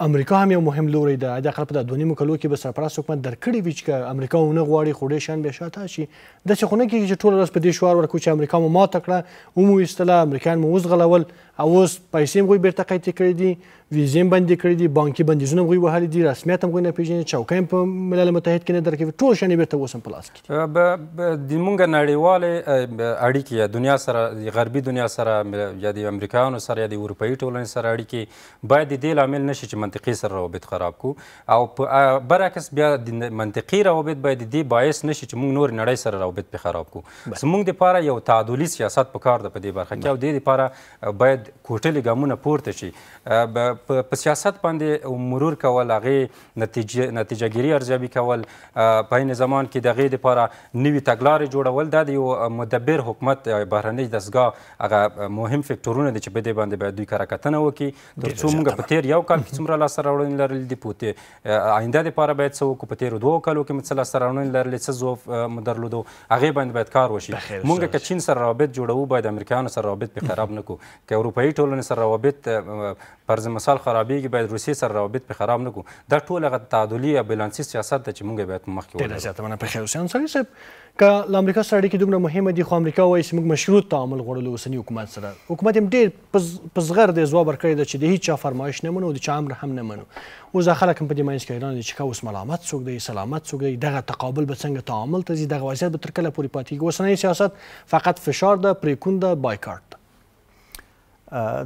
امریکا هم یو مهم لوری ده د اقل په دوه نیمو کلو کې به سرپرست حکومت درکړي وي چې امریکا ونه غواړي خو ډېر شیان بیا شاته شي داسې خو نه کېږي چې ټوله ورځ په دې شعار ورکړو چې امریکا مو ماته کړه ومو ایستله امریکایان مو وزغلول اوس پیسې هم غوي بیرته قید کړې دي ویزې هم بندې کړې دي بانکي بندیزونه هم غوي وهلي دي رسمیت هم غوي نه پېژني چوکۍ هم په ملل متحد کې نه درکوي ټول شیان بیرته اوس هم په لاس کې دي موږ نړیوالې اړیکې دنیا سره غربي دنیا سره یا د امریکایانو سره یا د اروپایي ټولنې سره اړیکې باید د دې لامل نشي چې منطقي سره روابط خراب کو او برعکس بیا د منطقي روابط باید د دې باعث نشي چې موږ نور نړۍ سره روابط په خراب کو زموږ د لپاره یو تعادلي سیاست پکار ده په دې برخه کې او د دې لپاره باید باید کوټلې ګامونه پورته شي په سیاست باندې مرور کول هغې نتیجه نتیجهګیري ارزیابي کول په عین زمان کې د هغې دپاره نوي تګلارې جوړول دا د یو مدبر حکومت بهرنۍ دستګاه هغه مهم فکتورونه دي چې په دې باندې باید دوی کره کتنه وکړي تر څو موږ په تېر یو کال کې څومره لاسته راوړنې لرلې دي په آینده دپاره باید څه وکړو په تېرو دوو کالو کې مې څه لاسته راوړنې لرلې څه ظروف درلودو هغې باندې باید کار وشي موږ که چین سره رابط جوړو باید امریکایانو سره رابط پې خراب نه کړو که اروپا اروپאيي ټولنې سره روابط پرز مثال خرابېږي باید روسیې سره روابط پې خراب نه کړو دا ټول هغه تعادلي یا بیلانسي سیاست دی چې موږ باید مخکې ډېره زیاته مننه پخیر حسین انصاري صاحب که له امریکا سره اړیکې دومره مهمه دي خو امریکا وایي چې موږ مشروط تعامل غواړو له اوسني حکومت سره حکومت یې ډېر په زغر دی ځواب ورکړی دی چې د هېچا فرمایش نه منو د چا امر هم نه منو اوس دا خلک هم په دې منځ کې حیران دي چې که اوس ملامت څوک دی سلامت څوک دی دغه تقابل به څنګه تعامل ته ځي دغه وضعیت به تر کله پورې پاتې کېږي اوسنی سیاست فقط فشار ده پریکون ده بایکاټ ده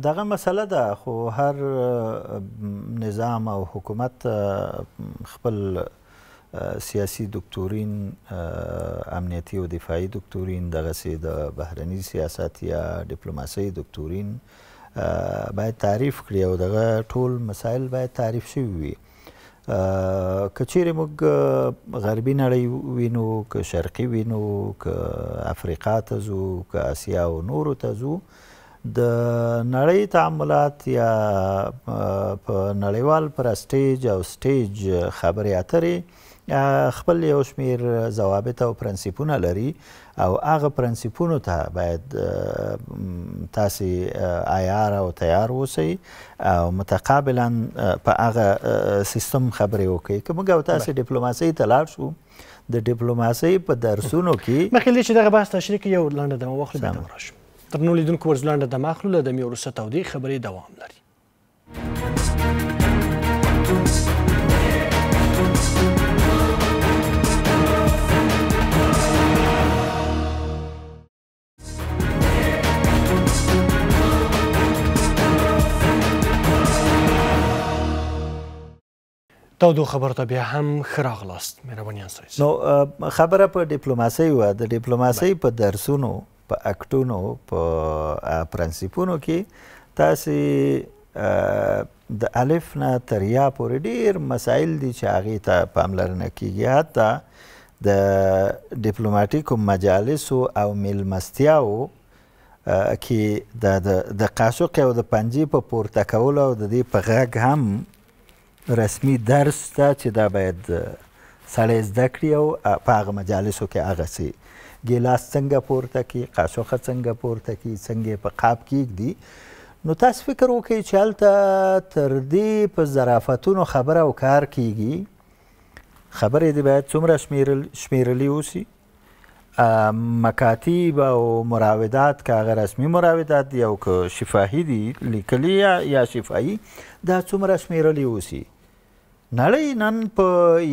دغه مسله ده خو هر نظام او حکومت خپل سیاسي دکتورین امنیتی او دفاعي دکتورین دغه سي د بهرني سیاست یا ډیپلوماسي دکتورین باید تعریف کړي او دغه ټول مسائل باید تعریف شي وي کچیر موږ غربي نړۍ وینو که شرقي وینو که افریقا ته ځو که اسیا او نورو ته ځو د نړۍ تعاملات یا په نړیوال پر سټیج او سټیج خبرې اترې خپل یو شمیر ضوابط او پرنسپونه لري او هغه پرنسپونو ته باید تاسو عیار او تیار اوسئ او متقابلا په هغه سیستم خبرې وکړئ که موږ او تاسو ډیپلوماسۍ ته لاړ شو د ډیپلوماسۍ په درسونو کې مخکې چې دغه بحث تشریح یو لنډه دمه واخلو بیا راشو ترنو لیدونکو ورزلانډه د ماخلو له دمې وروسته تودې خبرې دوام لري تودو خبر ته بیا هم خراغ لاست مهرباني انسایز نو خبره په ډیپلوماسي و د ډیپلوماسي په درسونو په اکټونو په پرنسپونو کې تاسو د الف نه تر یا پورې ډیر مسایل دي چې هغه ته پاملرنه کیږي حتی د ډیپلوماټیکو مجالسو او میلمستیاو کې د د قاشق او د پنجې په پورته کولو او د دې په غږ هم رسمي درس ته چې دا باید سړی زده کړي او په هغه مجالسو کې هغسې ګلاس څنګه پورته کی قاشوخه څنګه پورته کی څنګه په قاب کېږدي نو تاسو فکر وکړئ چې هلته تر دې په ظرافتونو خبره او کار کیږي خبرې دې باید څومره شمیرل شمیرلی اوسي مکاتیب او مراودات که هغه رسمي مراودات دي او که شفاهي دي لیکلي یا شفاهي دا څومره شمیرلی اوسي نړۍ نن په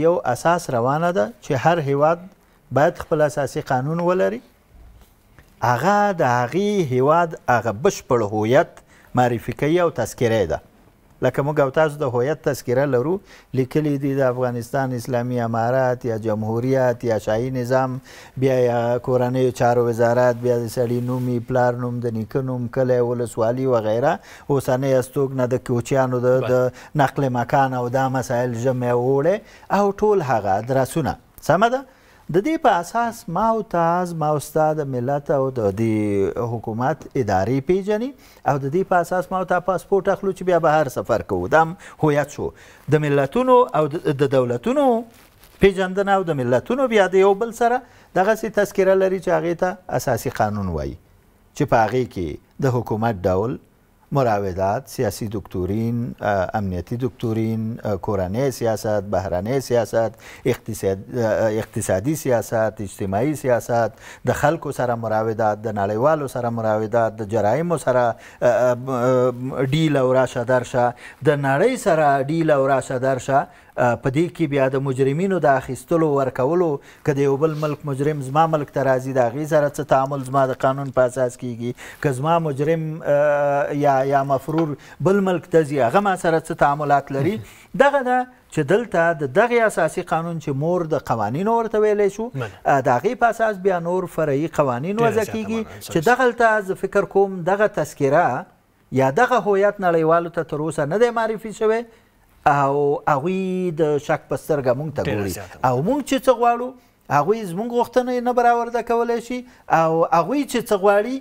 یو اساس روانه ده چې هر هیواد باید خپل اساسي قانون ولري هغه د هغې هیواد هغه بشپړ هویت معرفي کوي او تذکیره ده لکه موږ او تاسو د هویت تذکیره لرو لیکلی دي د افغانستان اسلامي امارات یا جمهوریت یا شاهي نظام بیا یا کورنیو چارو وزارت بیا د سړي نوم پلار نوم د نیکه نوم کلی ولسوالي وغیره اوسنی استوګنه د کوچیانو د نقل مکان او دا مسایل جمع وړې او ټول هغه ادرسونه سمه ده د دې په اساس ما او تاسو ما استاد ملت او د دې حکومت ادارې پیژني او د دې په اساس ما او تاسو پاسپورت اخلو چې بیا بهر سفر کوو دا هویت شو د ملتونو او د دولتونو پیژندنه او د ملتونو بیا د یو بل سره دغه سي تذکره لري چې هغه ته اساسي قانون وایي چې په هغه کې د حکومت ډول مراودات سیاسي دکتورین امنیتی دکتورین کورنۍ سیاست بهرنۍ سیاست اقتصاد اقتصادي سیاست اجتماعي سیاست د خلکو سره مراودات د نړیوالو سره مراودات د جرایمو سره ډیل او راشه درشه د نړۍ سره ډیل او راشه درشه په دې کې بیا د مجرمینو د اخیستلو ورکولو که د یو بل ملک مجرم زما ملک ته راځي د هغې سره څه تعامل زما د قانون په اساس کیږي که زما مجرم یا یا مفرور بل ملک ته ځي هغه ما سره څه تعاملات لري دغه ده چې دلته د دغه اساسي قانون چې مور د قوانینو ورته ویلی شو د هغې په اساس بیا نور فرعي قوانین وضع کیږي چې دغلته زه فکر کوم دغه تذکره یا دغه هویت نړیوالو ته تر اوسه نه دی معرفي شوی او هغوی د شک په سترګه موږ ته ګوري او موږ چې څه غواړو هغوی زموږ غوښتنه نه برآورده کولی شي او هغوی چې څه غواړي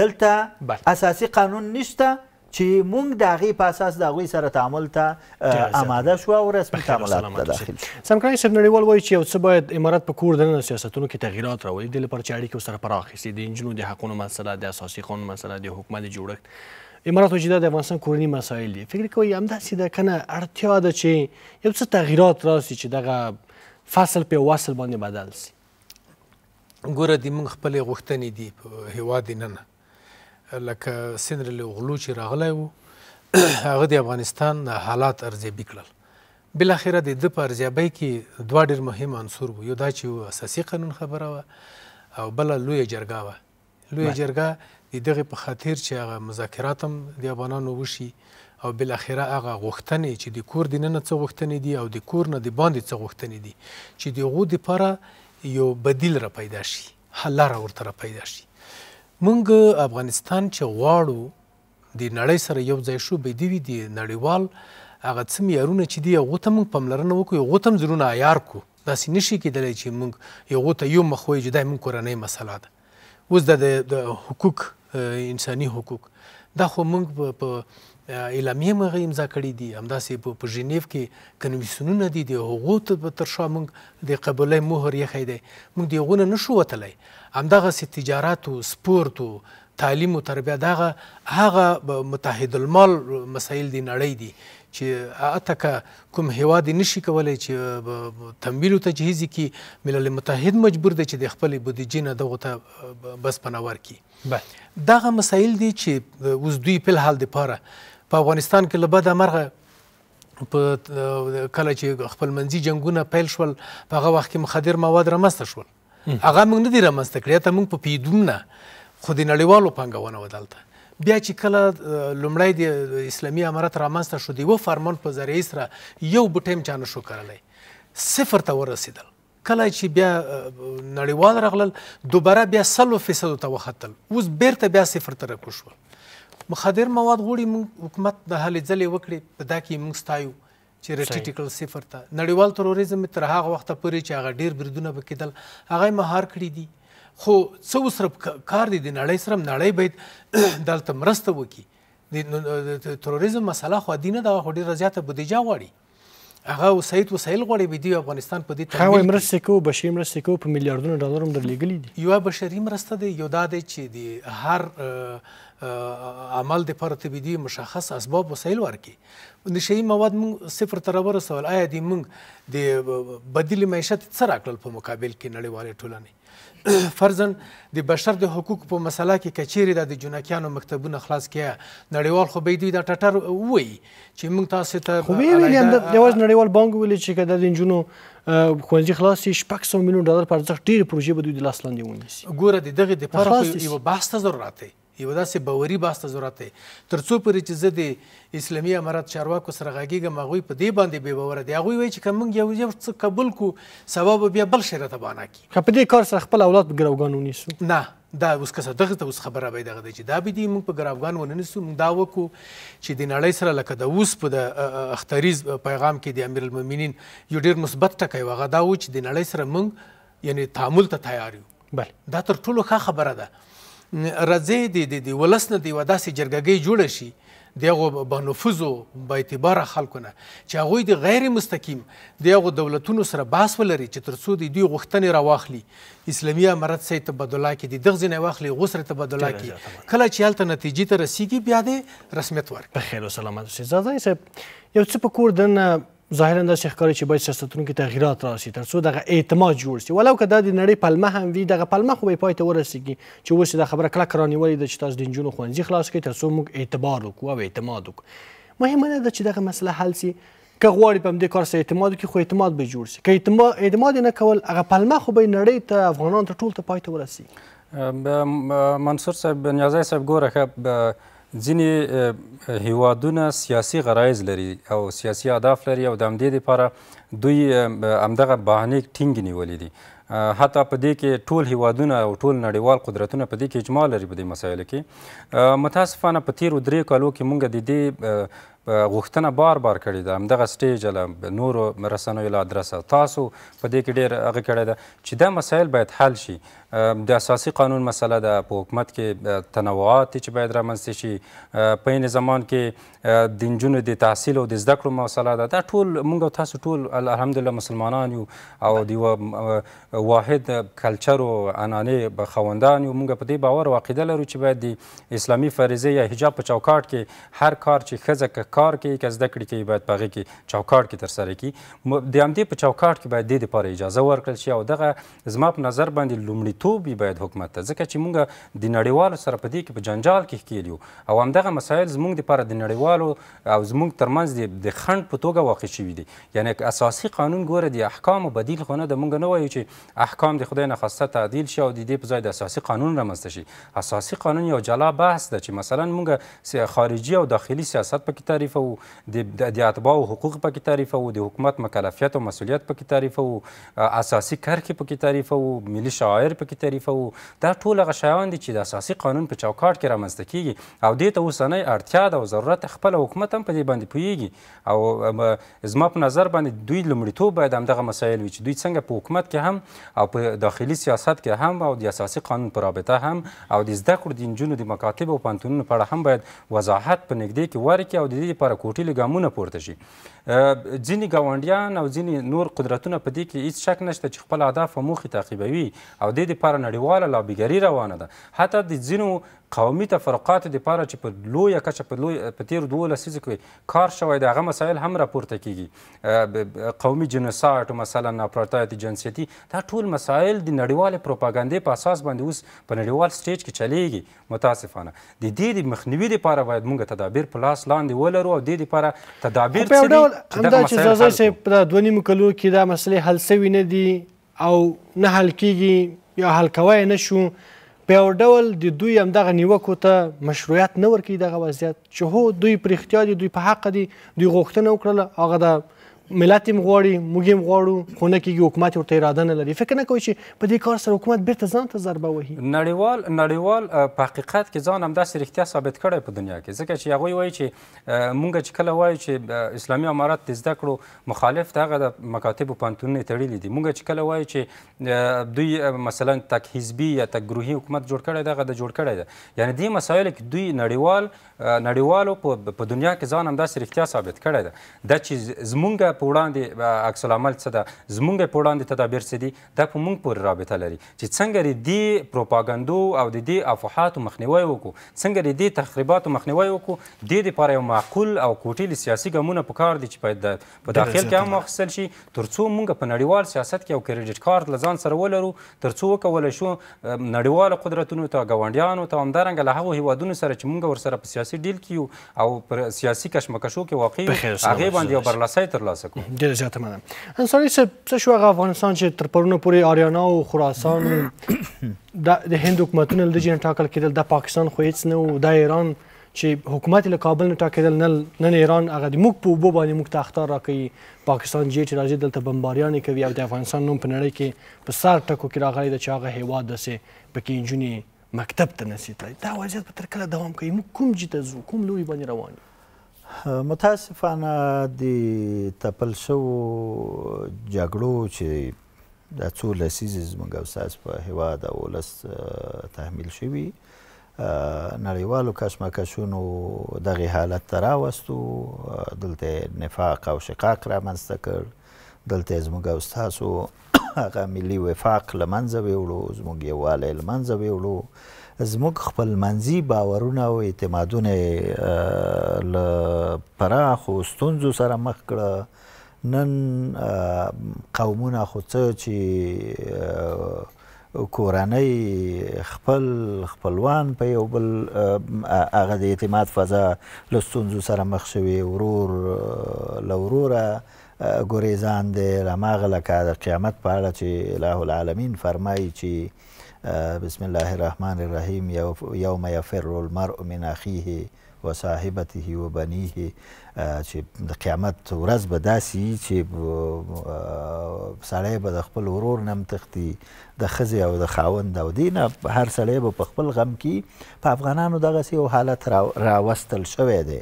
دلته اساسي قانون نشته چې مونږ د هغې په اساس د هغوی سره تعامل ته آماده شو او رسمي تعاملات ته داخل سمکرای صاحب نړیوال وایي چې یو څه باید امارات په کور دننه سیاستونو کې تغییرات راولي د دې لپاره چې اړیکې ورسره پراخې سي د نجونو د حقونو مسله د اساسي قانون مسله د حکومت جوړښت امارات او جده د افغانستان کورني مسایل دي فکر کوي همداسې د کنه اړتیا ده چې یو څه تغیرات راسي چې دغه فصل په وصل باندې بدل سي ګوره د موږ خپلې غوښتنې دي په هیواد نن لکه سندرل غلو چې راغلی وو هغه د افغانستان د حالات ارزیابي کړل بل اخره د د په ارزیابۍ کې دوه ډېر مهم عنصر وو یو دا چې اساسي قانون خبره وه او بل لوی جرګه وه لوی جرګه د دغه په خاطر چې هغه مذاکرات هم د افغانانو وشي او بل اخره هغه غوښتنې چې د کور د نن څه غوښتنې دي او د کور نه د باندې څه غوښتنې دي چې د غو د پاره یو بدیل را پیدا شي حل را ورته را پیدا شي مونږ افغانستان چې غواړو د نړۍ سره یو ځای شو به دی د نړیوال هغه څه معیارونه چې دی هغو ته موږ پاملرنه وکړو هغو ته ضرونه عیار کړو داسې نشي کېدلی چې موږ هغو ته یو مخ وایو چې دا موږ کورنۍ مسله ده اوس د حقوق انساني حقوق دا خو موږ په اعلامیه مغه امضا کړې دي همداسې په ژنیو کې کنوینسیونونه دي د حقوقو ته تر شا موږ د قبولې مهر یې خېده موږ دی غونه نشو وتلی همدغه سي تجارت او سپورت او تعلیم او تربیه دغه هغه متحد المال مسایل دي نړۍ دي چې اتکه کوم هواد نشي کولای چې تمویل او تجهیز کې ملل متحد مجبور دی چې د خپل بودیجې نه دغه ته بس پناور کی دغه مسایل دي چې اوس دوی په حال د پاره په افغانستان کې لبد مرغه په کله چې خپل منځي جنگونه پیل شول په هغه وخت کې مخدر مواد رامسته شول هغه موږ نه دی رامسته کړی ته موږ په پیدوم نه خو د نړیوالو پانګونه ودلته بیا چې کله لومړی د اسلامي امارت رامنځته شو د یوه فرمان په ذریعې سره یو بوټی هم چا نشو کولی صفر ته ورسېدل کله چې بیا نړیوال راغلل دوباره بیا سلو فیصدو ته وختل اوس بیرته بیا صفر ته راکو شول مخدر مواد غوړي موږ حکومت د هلې ځلې وکړې په دا کې موږ ستایو چې رټیټیکل صفر ته نړیوال تروریزم تر هغه وخته پورې چې هغه ډیر بریدونه به کېدل هغه مهار کړی دي خو څه اوس کار دی د نړۍ سره نړۍ باید دلته مرسته وکړي د تروریزم مسله خو دینه دغه خو ډېره زیاته بودیجه غواړي هغه وسایط وسایل غواړي به دوی افغانستان په دې تحمیل هغه مرستې کوو بشري مرستې کوو په میلیارډونو ډالر هم درلیږلي دي یوه بشري مرسته دی یو دا دی چې د هر عمل دپاره طبیدي مشخص اسباب وسایل ورکړي نشهیي مواد موږ صفر ته راورسول آیا د موږ د بدیلې معیشت څه راکړل په مقابل کې نړیوالې ټولنې فرضاً د بشر د حقوق په مسله کې کچېری د جنکیانو مکتبونه خلاص کړي نړیوال خو به دوی دا ټټر وای چې موږ تاسو ته خو به ویل هم د یواز نړیوال بانک ویل چې د انجونو خوندې خلاص شي 500 میلیون ډالر پر ځخ ډیر پروژې به دوی د لاس لاندې ونیسي ګوره دغه د پر یو بحث ضرورت دی یو داسې باوري باس ته ضرورت دی تر څو پورې چې زه د اسلامي امارات چارواکو سره غږېږم هغوی په دې باندې بې باوره دي هغوی وایي چې که موږ یو یو څه قبول کړو سبا به بیا بل شی راته بهانه کړي که په دې کار سره خپل اولاد په ګروګان ونیسو نه دا اوس که دغه ته اوس خبره به دغه دی چې دا به دي موږ په ګرافګان وننسو موږ دا وکړو چې د نړۍ سره لکه د اوس په د اختریز پیغام کې د امیر المؤمنین یو ډیر مثبت ټکی و هغه دا و چې د نړۍ سره موږ یعنی تعامل ته تیار یو بله دا تر ټولو ښه خبره ده رځې د د ولس نه د یوه داسې جرګګۍ جوړه شي د هغو با نفوذو با اعتباره خلکو نه چې هغوی د غیر مستقیم د هغو دولتونو سره باس ولري چې تر څو د دوی غوښتنې راواخلي اسلامي امارت سید تبادله کې د دغه ځای واخلي هغو سره تبادله کې کله چې هلته نتیجې ته رسیږي بیا د رسمیت ورکړي په خیر او سلامت اوسئ زادای صاحب یو څه په کور دننه ظاهرا د ښکاری چې باید سیاستونو کې تغییرات راشي ترڅو دغه اعتماد جوړ شي ولو که دا د نړۍ پلمه هم وي دغه پلمه خو به پای ته ورسیږي چې اوس دا خبره کلک رانیولې ده چې تاسو د نجونو ښوونځي خلاص کړئ ترڅو موږ اعتبار وکړو او اعتماد وکړو مهمه نه ده چې دغه مسله حل شي که غواړي په دې کار سره اعتماد وکړي خو اعتماد به جوړ شي که اعتماد اعتماد نه کول هغه پلمه خو به نړۍ ته افغانان ته ټول ته پای ته ورسیږي منصور صاحب نیازی صاحب ګوره ښه ځینې هیوادونه سیاسي غرایز لري او سیاسي اهداف لري او د همدې دپاره دوی همدغه بهانې ټینګې نیولې دي حتی په دې کې ټول هیوادونه او ټول نړیوال قدرتونه په دې کې اجماع لري په دې مسایلو کې متاسفانه په تیرو درې کالو کې مونږ د دې غوښتنه بار بار کړې ده همدغه سټیج له نورو رسنیو له ادرسه تاسو په دې کې ډېر هغه کړی ده چې دا مسایل باید حل شي د اساسي قانون مسله د حکومت کې تنوعات چې باید رامنځته شي په عین زمان کې د نجونو د تحصیل او د زده کړو مسله ده دا ټول موږ تاسو ټول الحمدلله مسلمانان یو او د یو واحد کلچر او عنانې خوندان یو موږ په دې باور او عقیده لرو چې باید د اسلامي فریضې یا حجاب په چوکاټ کې هر کار چې ښځه کار کوي که زده کړې کوي باید په هغې کې چوکاټ کې ترسره کړي د همدې په چوکاټ کې باید دې دپاره اجازه ورکړل شي او دغه زما په نظر باندې لومړی لومړیتوب باید حکومت ته ځکه چې موږ د نړیوالو سره په دې کې په جنجال کې ښکېل یو او همدغه مسایل زموږ دپاره د نړیوالو او زموږ ترمنځ د خنډ په توګه واقع شوي دي یعنی اساسي قانون ګوره د احکامو بدیل خو نه ده موږ نه وایو چې احکام د خدای نخواسته تعدیل شي او د دې په ځای د اساسي قانون رامنځته شي اساسي قانون یو جلا بحث ده چې مثلا موږ خارجي او داخلي سیاست پکې تعریف او د اتباعو حقوق پکې تعریف او د حکومت مکلفیت او مسؤلیت پکې تعریف او اساسي کرښې پکې تعریف او ملي شاعر پکې کې تعریفوو دا ټول هغه شیان دي چې د اساسي قانون په چوکاټ کې رامنځته کیږي او دې ته اوسنۍ اړتیا ده او ضرورت خپل حکومت هم په دې باندې پوهیږي او زما په نظر باندې دوی لومړیتوب باید همدغه مسایل وي چې دوی څنګه په حکومت کې هم او په داخلي سیاست کې هم او د اساسي قانون په رابطه هم او د زده کړو د نجونو د مکاتب او پانتونونو په اړه هم باید وضاحت په نږدې کې ورکړي او د دې لپاره کوټي لګامونه پورته شي ځینې ګاونډیان او ځینې نور قدرتونه په دې کې هیڅ شک نشته چې خپل اهداف او موخې تعقیبوي او د دې لپاره نړیواله لابیګري روانه ده حتی د ځینو قومي تفرقاتو دپاره چې په لویه کچه په لوی په تېرو دوو لسیزو کې کار شوی دی هغه مسایل هم راپورته کیږي قومي جنوسایټ مثلا ناپرتایت جنسیتي دا ټول مسایل د نړیوالې پروپاګندې په اساس باندې اوس په نړیوال سټیج کې چلیږي متاسفانه د دې د مخنیوي لپاره باید موږ تدابیر په لاس لاندې ولرو او د دې لپاره تدابیر څه دي همدا چې زازا صاحب په دوه نیمو کلو کې دا مسلې حل سوي نه دي او نه حل کیږي یا حل کوی نه شو په یو ډول د دوی هم دغه نیوکو ته مشروعیت نه ورکوي دغه وضعیت چې هو دوی پر اختیار دي دوی په حق دي دوی غوښتنه وکړله هغه د ملت هم غواړي موږ هم غواړو خو نه کېږي حکومت ورته اراده نه لري فکر نه کوي چې په دې کار سره حکومت بیرته ځان ته ضربه وهي نړیوال نړیوال په حقیقت کې ځان همداسې رښتیا ثابت کړی په دنیا کې ځکه چې هغوی وایي چې مونږ چې کله وایو چې اسلامي امارات د زده کړو مخالف دغه د مکاتبو پانتونونه تړلي دي مونږ چې کله وایو چې دوی مثلا تک حزبي یا تک ګروهي حکومت جوړ کړی دغه د جوړ کړی دی یعنی دې مسایلو کې دوی نړیوال نړیوالو په دنیا کې ځان همداسې رښتیا ثابت کړی دی دا چې زمونږ په وړاندې عکس العمل څه ده زمونږ په وړاندې تدابیر څه دي دا په موږ پورې رابطه لري چې څنګه د دې پروپاګندو او د دې افواحاتو مخنیوی وکړو څنګه د دې تخریباتو مخنیوی وکړو د دې لپاره یو معقول او کوټیل سیاسي ګامونه پکار دي چې باید په داخل کې هم واخیستل شي ترڅو موږ په نړیوال سیاست کې یو کریډټ کارت لزان سره ولرو ترڅو وکول شو نړیوال قدرتونو ته ګاونډیانو ته همدارنګه له هغو هیوادونو سره چې موږ ورسره په سیاسي ډیل کې او پر سیاسي کشمکشو کې واقع هغه باندې یو برلاسي ترلاسه هڅه کوو ډېر زیاته مننه انصاري صاحب څه شو هغه افغانستان چې تر پرونه پورې آریانا او خراسان د هند حکومتونو له جن ټاکل کېدل د پاکستان خو هیڅ نه او د ایران چې حکومت له کابل نه ټاکېدل نه نن ایران هغه د موږ په وبو باندې موږ ته اختار راکړي پاکستان جې چې راځي دلته بمباریان کوي او د افغانستان نوم په نړۍ کې په سر ټکو کې راغلي د چاغه هیواد دسه پکې انجونی مکتب ته نسیتای دا وضعیت به تر کله دوام کوي موږ کوم جته زو کوم لوري باندې روان یو متاسفانه د تپل شو جګړو چې د څو لسیز زموږ او ساس په هواد او لس تحمل شوی نړیوالو کشمکشونو دغه حالت تراوستو دلته نفاق او شقاق را منځته کړ دلته زموږ او تاسو هغه ملي وفاق لمنځه ویوړو زموږ یووالی لمنځه ویوړو زموږ خپل منځي باورونه او اعتمادونه ل پراخ او ستونزو سره مخ کړه نن قومونه خو څه چې کورنۍ خپل خپلوان په یو بل هغه د اعتماد فضا له ستونزو سره مخ شوي ورور له وروره ګورېزان دی هماغه لکه د قیامت په اړه چې الله العالمین فرمایي چې بسم الله الرحمن الرحیم یوم یفر المرء من اخیه و صاحبته و بنیه چې د قیامت ورځ به داسې چې سړی به د خپل ورور نه تختی د ښځې او د خاوند او دې نه هر سړی به په خپل غم کې په افغانانو دغسې یو حالت راوستل را شوی دی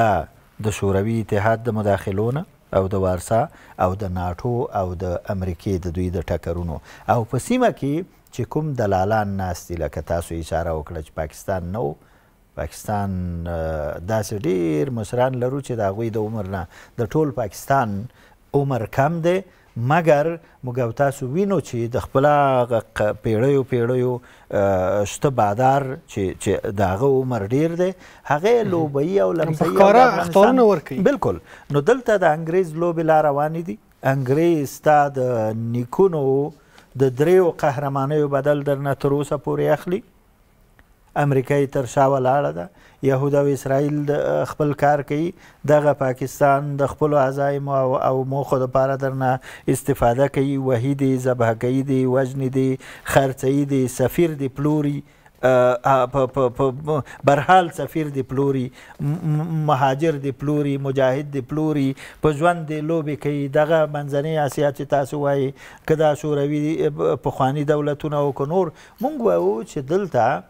دا د شوروي اتحاد د مداخلونه او د وارسا او د ناتو او د امریکې د دوی د ټکرونو او په سیمه کې چې کوم دلالان ناست دي لکه تاسو اشاره وکړه چې پاکستان نو پاکستان داسې ډیر مشران لرو چې د هغوی د عمر نه د ټول پاکستان عمر کم دی مګر موږ تاسو وینو چې د خپل پیړیو پیړیو شته بادار چې چې داغه عمر ډیر دی هغه لوبي او لمسي اختارونه ورکي بالکل نو دلته د انګريز لوبي لا روان دي انګريز تا د نیکونو د دریو قهرمانیو بدل درنه تر اوسه پورې اخلي امریکای تر شا ولاړه ده یهود او اسرائیل خپل کار کوي دغه پاکستان د خپل عزایم او او موخو لپاره درنه استفاده کوي وحیدې ذبح کوي دي وجنې دي خرڅې دي سفیر دي پلوري برحال سفیر دی پلوري مهاجر دی پلوري مجاهد دی پلوري په ژوند دی لوبې کوي دغه منځنۍ اسیا چې تاسو وایي که دا شوروي پخواني دولتونه او که نور موږ وایو چې دلته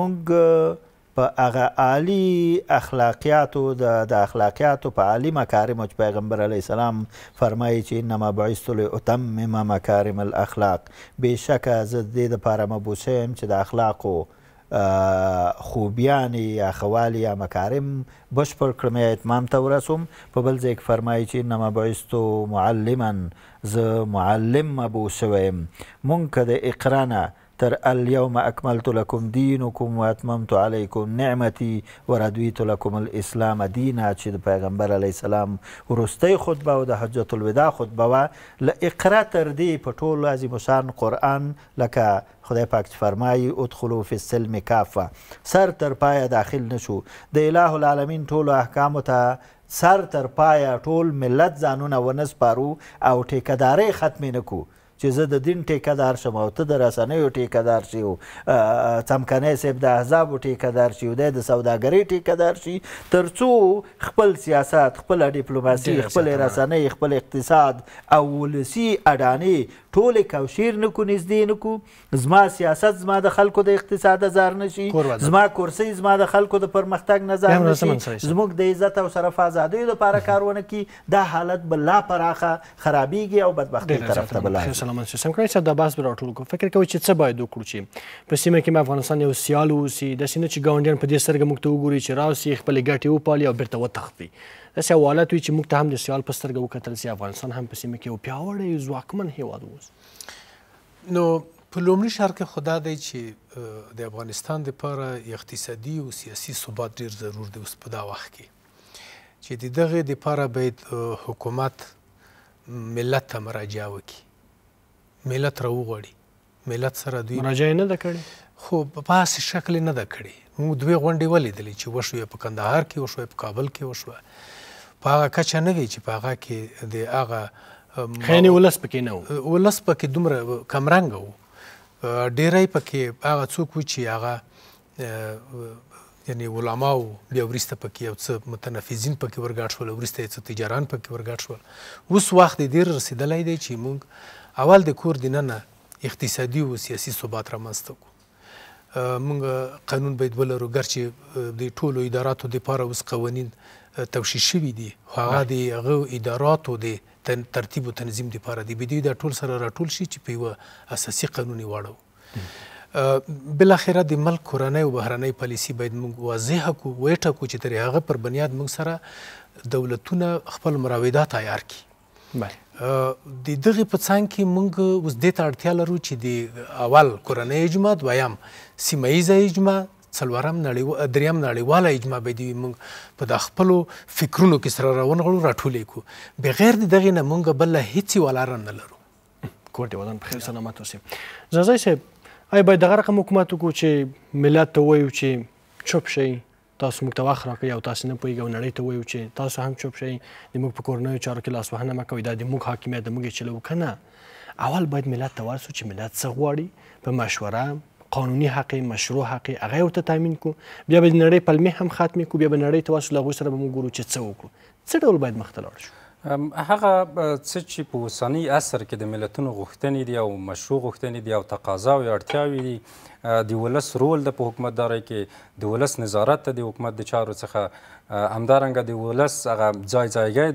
موږ په هغه عالی اخلاقیاتو د د اخلاقیاتو په عالی مکارم چې پیغمبر علی سلام فرمایي چې انما بعثت لاتمم مکارم الاخلاق بشکه زه د دې لپاره مبوسه چې د اخلاقو خوبیانې یا خوالې یا مکارم بشپړ کړم یا اتمام ته ورسوم په بل ځای کې فرمایي چې انما بعثتو معلما زه معلم مبعوث شوی یم موږ که د اقرا نه تر الیوم اکملت لکم دینکم واتممت علیکم نعمتي ورضیت لکم الاسلام دینا چې د پیغمبر علی السلام وروستۍ خطبه او د حجۃ الوداع خطبه وا ل اقرا تر دی په ټول عظیم شان قران لکه خدای پاک فرمایي ادخلوا فی السلم کافه سر تر پایه داخل نشو د الٰه العالمین ټول احکام ته سر تر پایه ټول ملت ځانونه ونسپارو او ټیکداري ختم نکو چې زه د دین ټیکدار شم او ته د رسنیو ټیکدار شي او څمکنی صاحب د احزابو ټیکدار شي او دی د سوداګرۍ ټیکدار شي تر څو خپل سیاست خپله ډیپلوماسي خپل رسنۍ خپل اقتصاد او ولسي اډانې ټول کوشیر نکو نږدې نکو زما سیاست زما د خلکو د اقتصاد زار نشي زما کورسي زما د خلکو د پرمختګ نظر نشي زموږ د عزت او صرف ازادۍ لپاره کارونه کی دا حالت بل لا پراخه خرابيږي او بدبختي طرف ته بلای سلامت شي سم کړئ چې دا بس بر ټول کو فکر کوي چې څه باید وکړو چې په سیمه کې افغانستان یو سیال اوسي د سینې چې ګاونډیان په دې سرګه موږ ته وګوري چې راوسی خپل ګټي او پالي او برته وتخفي داسې یو حالت وي چې موږ ته هم د سیال په سترګه وکتل سي افغانستان هم په سیمه کې یو پیاوړی ځواکمن هیواد اوس نو په لومړي شرط کې خدا دی چې د افغانستان لپاره اقتصادي او سیاسي ثبات ډیر ضرور دی اوس په دا وخت کې چې د دغه لپاره باید حکومت ملت ته مراجعه وکړي ملت راوغړي ملت سره دوی مراجعه نه ده کړې خو په پاسه شکل نه ده کړې موږ دوی غونډې ولیدلې چې وشوې په کندهار کې وشوې په کابل کې وشوې په هغه کچه نه وي چې په هغه کې د هغه خینه ولس پکې نه و ولس پکې دومره کمرنګ وو ډیرې پکې هغه څوک چې هغه یعنی علما او بیا ورسته پکې او څه متنفذین پکې ورګاټ شول ورسته څه تجاران پکې ورګاټ شول اوس وخت ډیر رسیدلای دی چې مونږ اول د کور دیننه اقتصادي او سیاسي ثبات رامنځته کو مونږ قانون باید ولرو ګرچې د ټولو اداراتو د پاره اوس قوانین توشیح شوي دي خو هغه د هغه اداراتو د ترتیب او تنظیم لپاره دی بدوی د ټول سره راټول شي چې په یو اساسي قانوني واړو بل اخره د ملک کورنۍ او بهرنۍ پالیسی باید موږ واضح کو وېټه کو چې تر هغه پر بنیاد موږ سره دولتونه خپل مراودات عیار کړي د دغه په څنګ کې موږ اوس د اړتیا لرو چې د اول کورنۍ اجماع دویم سیمه ایزه اجماع څلورم نړیوال دریم نړیواله اجماع به دی موږ په د خپل فکرونو کې سره راونغړو راټولې کو بغیر دغه نه موږ بل هیڅ ولار نه لرو کوټه ودان په خیر سلامات اوسې زازای سه آی باید دغه رقم حکومت کو چې ملت ته وایو چې چوپ شي تاسو موږ ته واخ راکړي او تاسو نه پویګو نړۍ ته وایو چې تاسو هم چوپ شي د موږ په کورنیو چارو کې لاس وهنه مکوئ دا د موږ حاکمیت د موږ چلو کنه اول باید ملت ته ورسو چې ملت څه غواړي په مشوره قانوني حق مشروع حق هغه ورته تامین کو بیا به نړۍ پلمې هم ختم کو بیا به نړۍ تواصل له سره به موږ ګورو چې څه وکړو څه ډول باید مخته لاړ شو هغه څه چې په اوسني عصر کې د ملتونو غوښتنې دي او مشروع غوښتنې دي او تقاضا او اړتیاوې دي د ولس رول د په حکومتدارۍ کې د ولس نظارت ته د حکومت د چارو څخه همدارنګه د ولس هغه ځای ځایګۍ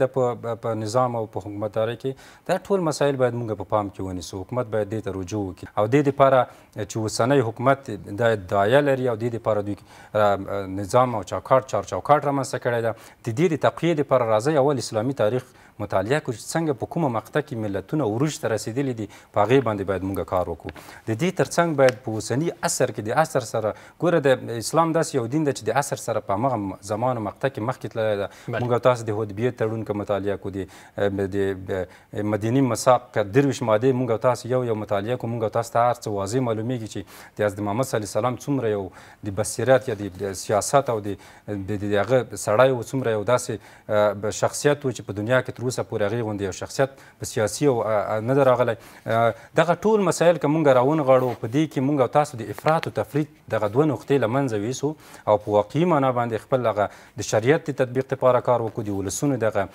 د په نظام او په حکومتدارۍ کې دا ټول مسایل باید موږ په پام کې ونیسو حکومت باید دې ته رجوع وکړي او دې لپاره چې اوسنی حکومت دا ادعایه لري او دې لپاره دوی نظام او چوکاټ چار چوکاټ رامنځته کړی ده د دې د تقویې لپاره راځئ اول اسلامي تاریخ مطالعه کو څنګه په کومه مقطع کې ملتونه ورج تر رسیدلی دي په هغه باندې باید موږ کار وکړو د دې ترڅنګ باید په اوسنی اثر کې د اثر سره ګوره د اسلام داس یو دین د چې د اثر سره په مغه زمانه مقطع کې مخکې تللی ده موږ تاسو د هدبیه تړون کې مطالعه کو دي د مدینی مساق کې درویش ماده موږ تاسو یو یو مطالعه کو موږ تاسو ته هر څه واضح معلومیږي چې د حضرت محمد صلی الله علیه وسلم څومره یو د بصیرت یا د سیاست او د دغه سړی و څومره یو داسې شخصیت و چې په دنیا کې تر روسه پورغي غوندي یو شخصیت په سیاسي او نه دراغلی دغه ټول مسایل کوم غراون غړو په دې کې مونږ تاسو د افراط او تفرید دغه دوه نقطې لمنځه ویسو او په واقعي معنا باندې خپل لغه د شریعت د تطبیق لپاره کار وکړو د ولسونو دغه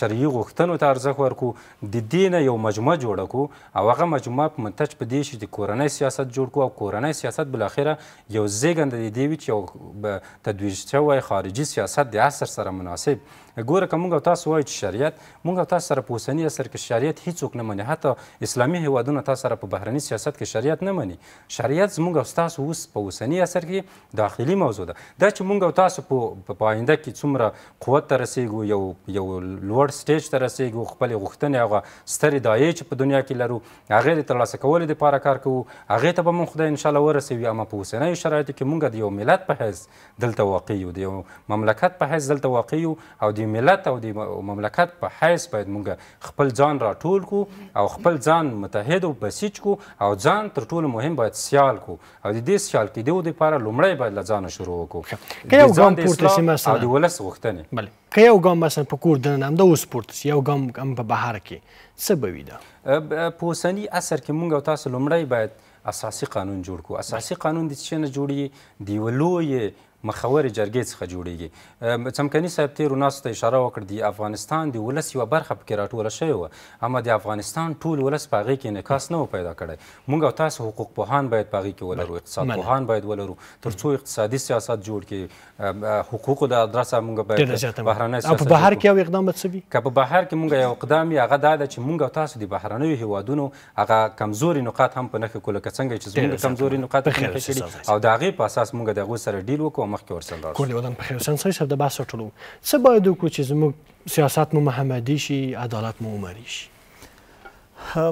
شرعي غوښتنو ته ارزښت ورکو د دین یو مجموعه جوړ کړو او هغه مجموعه په منتج په دې شي د کورنۍ سیاست جوړ کو او کورنۍ سیاست بل اخره یو زیګند دی دی چې یو تدویج شوی خارجي سیاست د عصر سره مناسب ګوره که موږ تاسو وایو چې شریعت موږ تاسو سره په اوسني عصر کې شریعت هیڅوک نه مني حتی اسلامي هیوادونه تاسو سره په بهرني سیاست کې شریعت نه مني شریعت زموږ او تاسو اوس په اوسني عصر کې داخلي موضوع ده دا چې موږ او تاسو په آینده کې څومره قوت ته رسیږو یو یو لوړ سټیج ته رسیږو خپل غوښتنې هغه سترې دایې چې په دنیا کې لرو هغه د ترلاسه کولو لپاره کار کوو هغه ته به مونږ خدای ان شاء الله ورسوي اما په اوسنیو شرایطو کې مونږ د یو ملت په حیث دلته واقع یو د یو مملکت په حیث دلته واقع یو او د د ملت او د مملکت په حیث باید مونږ خپل ځان راټول کو او خپل ځان متحد او بسیج کو او ځان تر ټولو مهم باید سیال کو او د دې سیال کېدو دپاره لومړی باید له ځانه شروع وکړو که یو ګام پورته شي مثلا د ولس غوښتنې بله که یو ګام مثلا په کور دننه همدا اوس پورته شي یو ګام هم په بهر کې څه به وي دا په اوسني عصر کې مونږ او تاسو لومړی باید اساسي قانون جوړ کو اساسي قانون د څه نه جوړي دی ولوی مخاورې جرګې څخه جوړیږي څمکني صاحب تیرو ناستو ته اشاره وکړه د افغانستان د ولس یوه برخه پکې راټوله شوې وه اما د افغانستان ټول ولس په هغې کې انعکاس نه و پیدا کړی موږ او تاسو حقوق پوهان باید په هغې کې ولرو اقتصاد پوهان باید ولرو تر څو اقتصادي سیاست جوړ کړي حقوقو د ادرسه موږ باید بهرنی سیاست په بهر کې یو اقدام څه وي که په بهر کې موږ یو اقدام وي هغه دا ده چې موږ او تاسو د بهرنیو هیوادونو هغه کمزوري نقاط هم په نښه کړو لکه څنګه چې زموږ کمزوري نقاط په نښه کړي او د هغې په اساس موږ د هغوی سره ډیل وکړو مخکې ورسره لاړ کلی ودان په خیر حسین صاحب سره د بحث راټولو څه باید وکړو چې زموږ سیاست مو محمدي شي عدالت مو عمري شي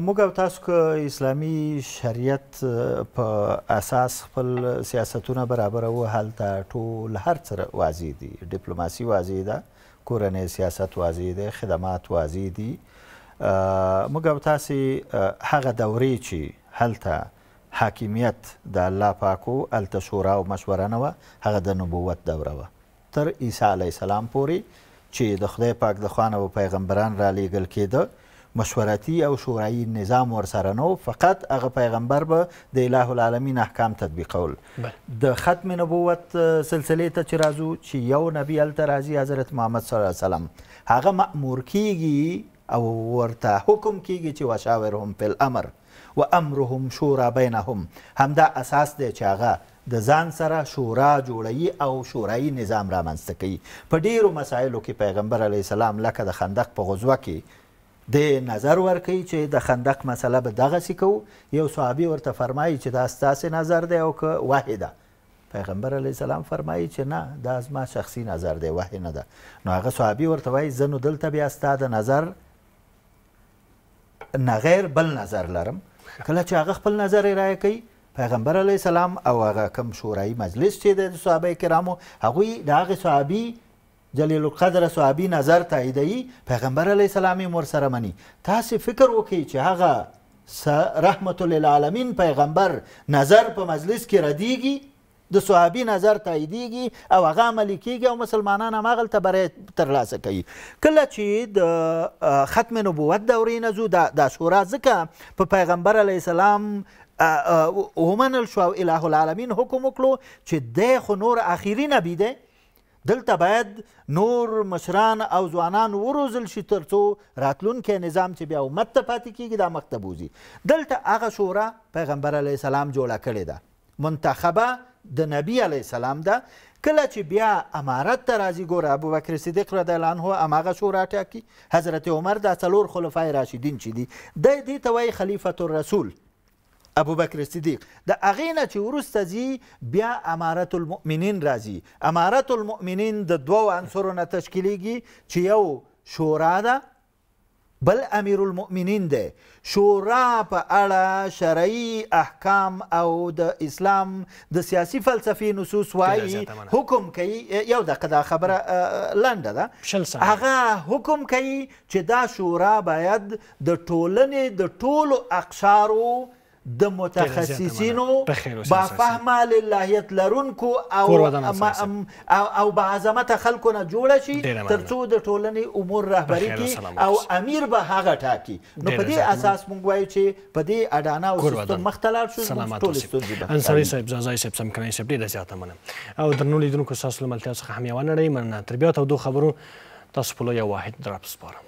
موږ او تاسو که اسلامي شریعت په اساس خپل سیاستونه برابرو هلته ټول هر څه واضح دي ډیپلوماسي واضح ده کورنۍ سیاست واضح دی خدمات واضح دي موږ او تاسې هغه دورې چې هلته حاکمیت د الله پاکو الته شورا او مشوره نه وه هغه د نبوت دوره وه تر عیسی علیه السلام پورې چې د خدای پاک د خوانه او پیغمبران را لیږل کېده مشورتي او شورایي نظام ورسره نو فقط هغه پیغمبر به د اله العالمین احکام تطبیقول د ختم نبوت سلسلې ته چې راځو چې یو نبی هلته راځي حضرت محمد صلی الله علیه وسلم هغه مأمور کیږي او ورته حکم کیږي چې وشاورهم فی الامر و امرهم شورا بینهم همدا اساس دی چې هغه د ځان سره شورا جوړوي او شورایي نظام رامنځته کوي په ډیرو مسایلو کې پیغمبر علیه السلام لکه د خندق په غزوه کې د نظر ورکوي چې د خندق مسله به دغسې کوو یو صحابي ورته فرمایي چې دا ستاسې نظر دی او که واحده پیغمبر علی السلام فرمایي چې نه دا از ما شخصي نظر دی وحی نه ده نو هغه صحابي ورته وایي زه نو دلته بیا ستا د نظر نه غیر بل نظر لرم کله چې هغه خپل نظر رایه کوي پیغمبر علی سلام او هغه کوم شورای مجلس چې د صحابه کرامو هغه د هغه صحابي جلیل القدر صحابي نظر تاییدي پیغمبر علی سلام مور سره مني تاسو فکر وکړئ چې هغه رحمت للعالمین پیغمبر نظر په مجلس کې ردیږي د صحابي نظر تاییدیږي او هغه عملي کیږي او مسلمانان هماغلته بری ترلاسه کوي کله چې د ختم نبوت دورې نه ځو دا شورا ځکه په پیغمبر علیه السلام ومنل شو او اله العالمین حکم وکړو چې دی خو نور اخیري نبی دی دلته باید نور مشران او ځوانان وروزل شي ترڅو راتلونکی نظام چې بیا امت ته پاتې کیږي دا مخته بوزي دلته هغه شورا پیغمبر علیه السلام جوړه کړې ده منتخبه د نبی علی سلام ده کله چې بیا امارت ته راځي ګوره ابوبکر صدیق رضی الله عنه هماغه شورا ټاکي حضرت عمر دا څلور خلفای راشدین چې دي دی دې ته وایي خلیفة الرسول ابوبکر صدیق د هغې نه چې وروسته ځي بیا امارت المؤمنین راځي امارت المؤمنین د دوو عنصرو نه تشکیلیږي چې یو شورا ده بل امیر المؤمنین دی شورا په اړه شرعي احکام او د اسلام د سیاسي فلسفي نصوص وایي حکم کوي یو دقه دا خبره لنډه ده هغه حکم کوي چې دا شورا باید د ټولنې د ټولو اقشارو د متخصصینو با فهم للهیت لرونکو او او بعظمت خلکو نه جوړ شي ترڅو د ټولنې امور رهبری کی او امیر به هغه ټاکي نو په دې اساس مونږ وایو چې په دې اډانا او سیستم مختلف شو ټول ستونزې به انصاري صاحب زازای صاحب سم کنه صاحب ډیره زیاته مننه او درنو لیدونکو تاسو له ملتیا څخه هم یو نړۍ مننه تربیات او دوه خبرو تاسو په یو واحد درپ سپارم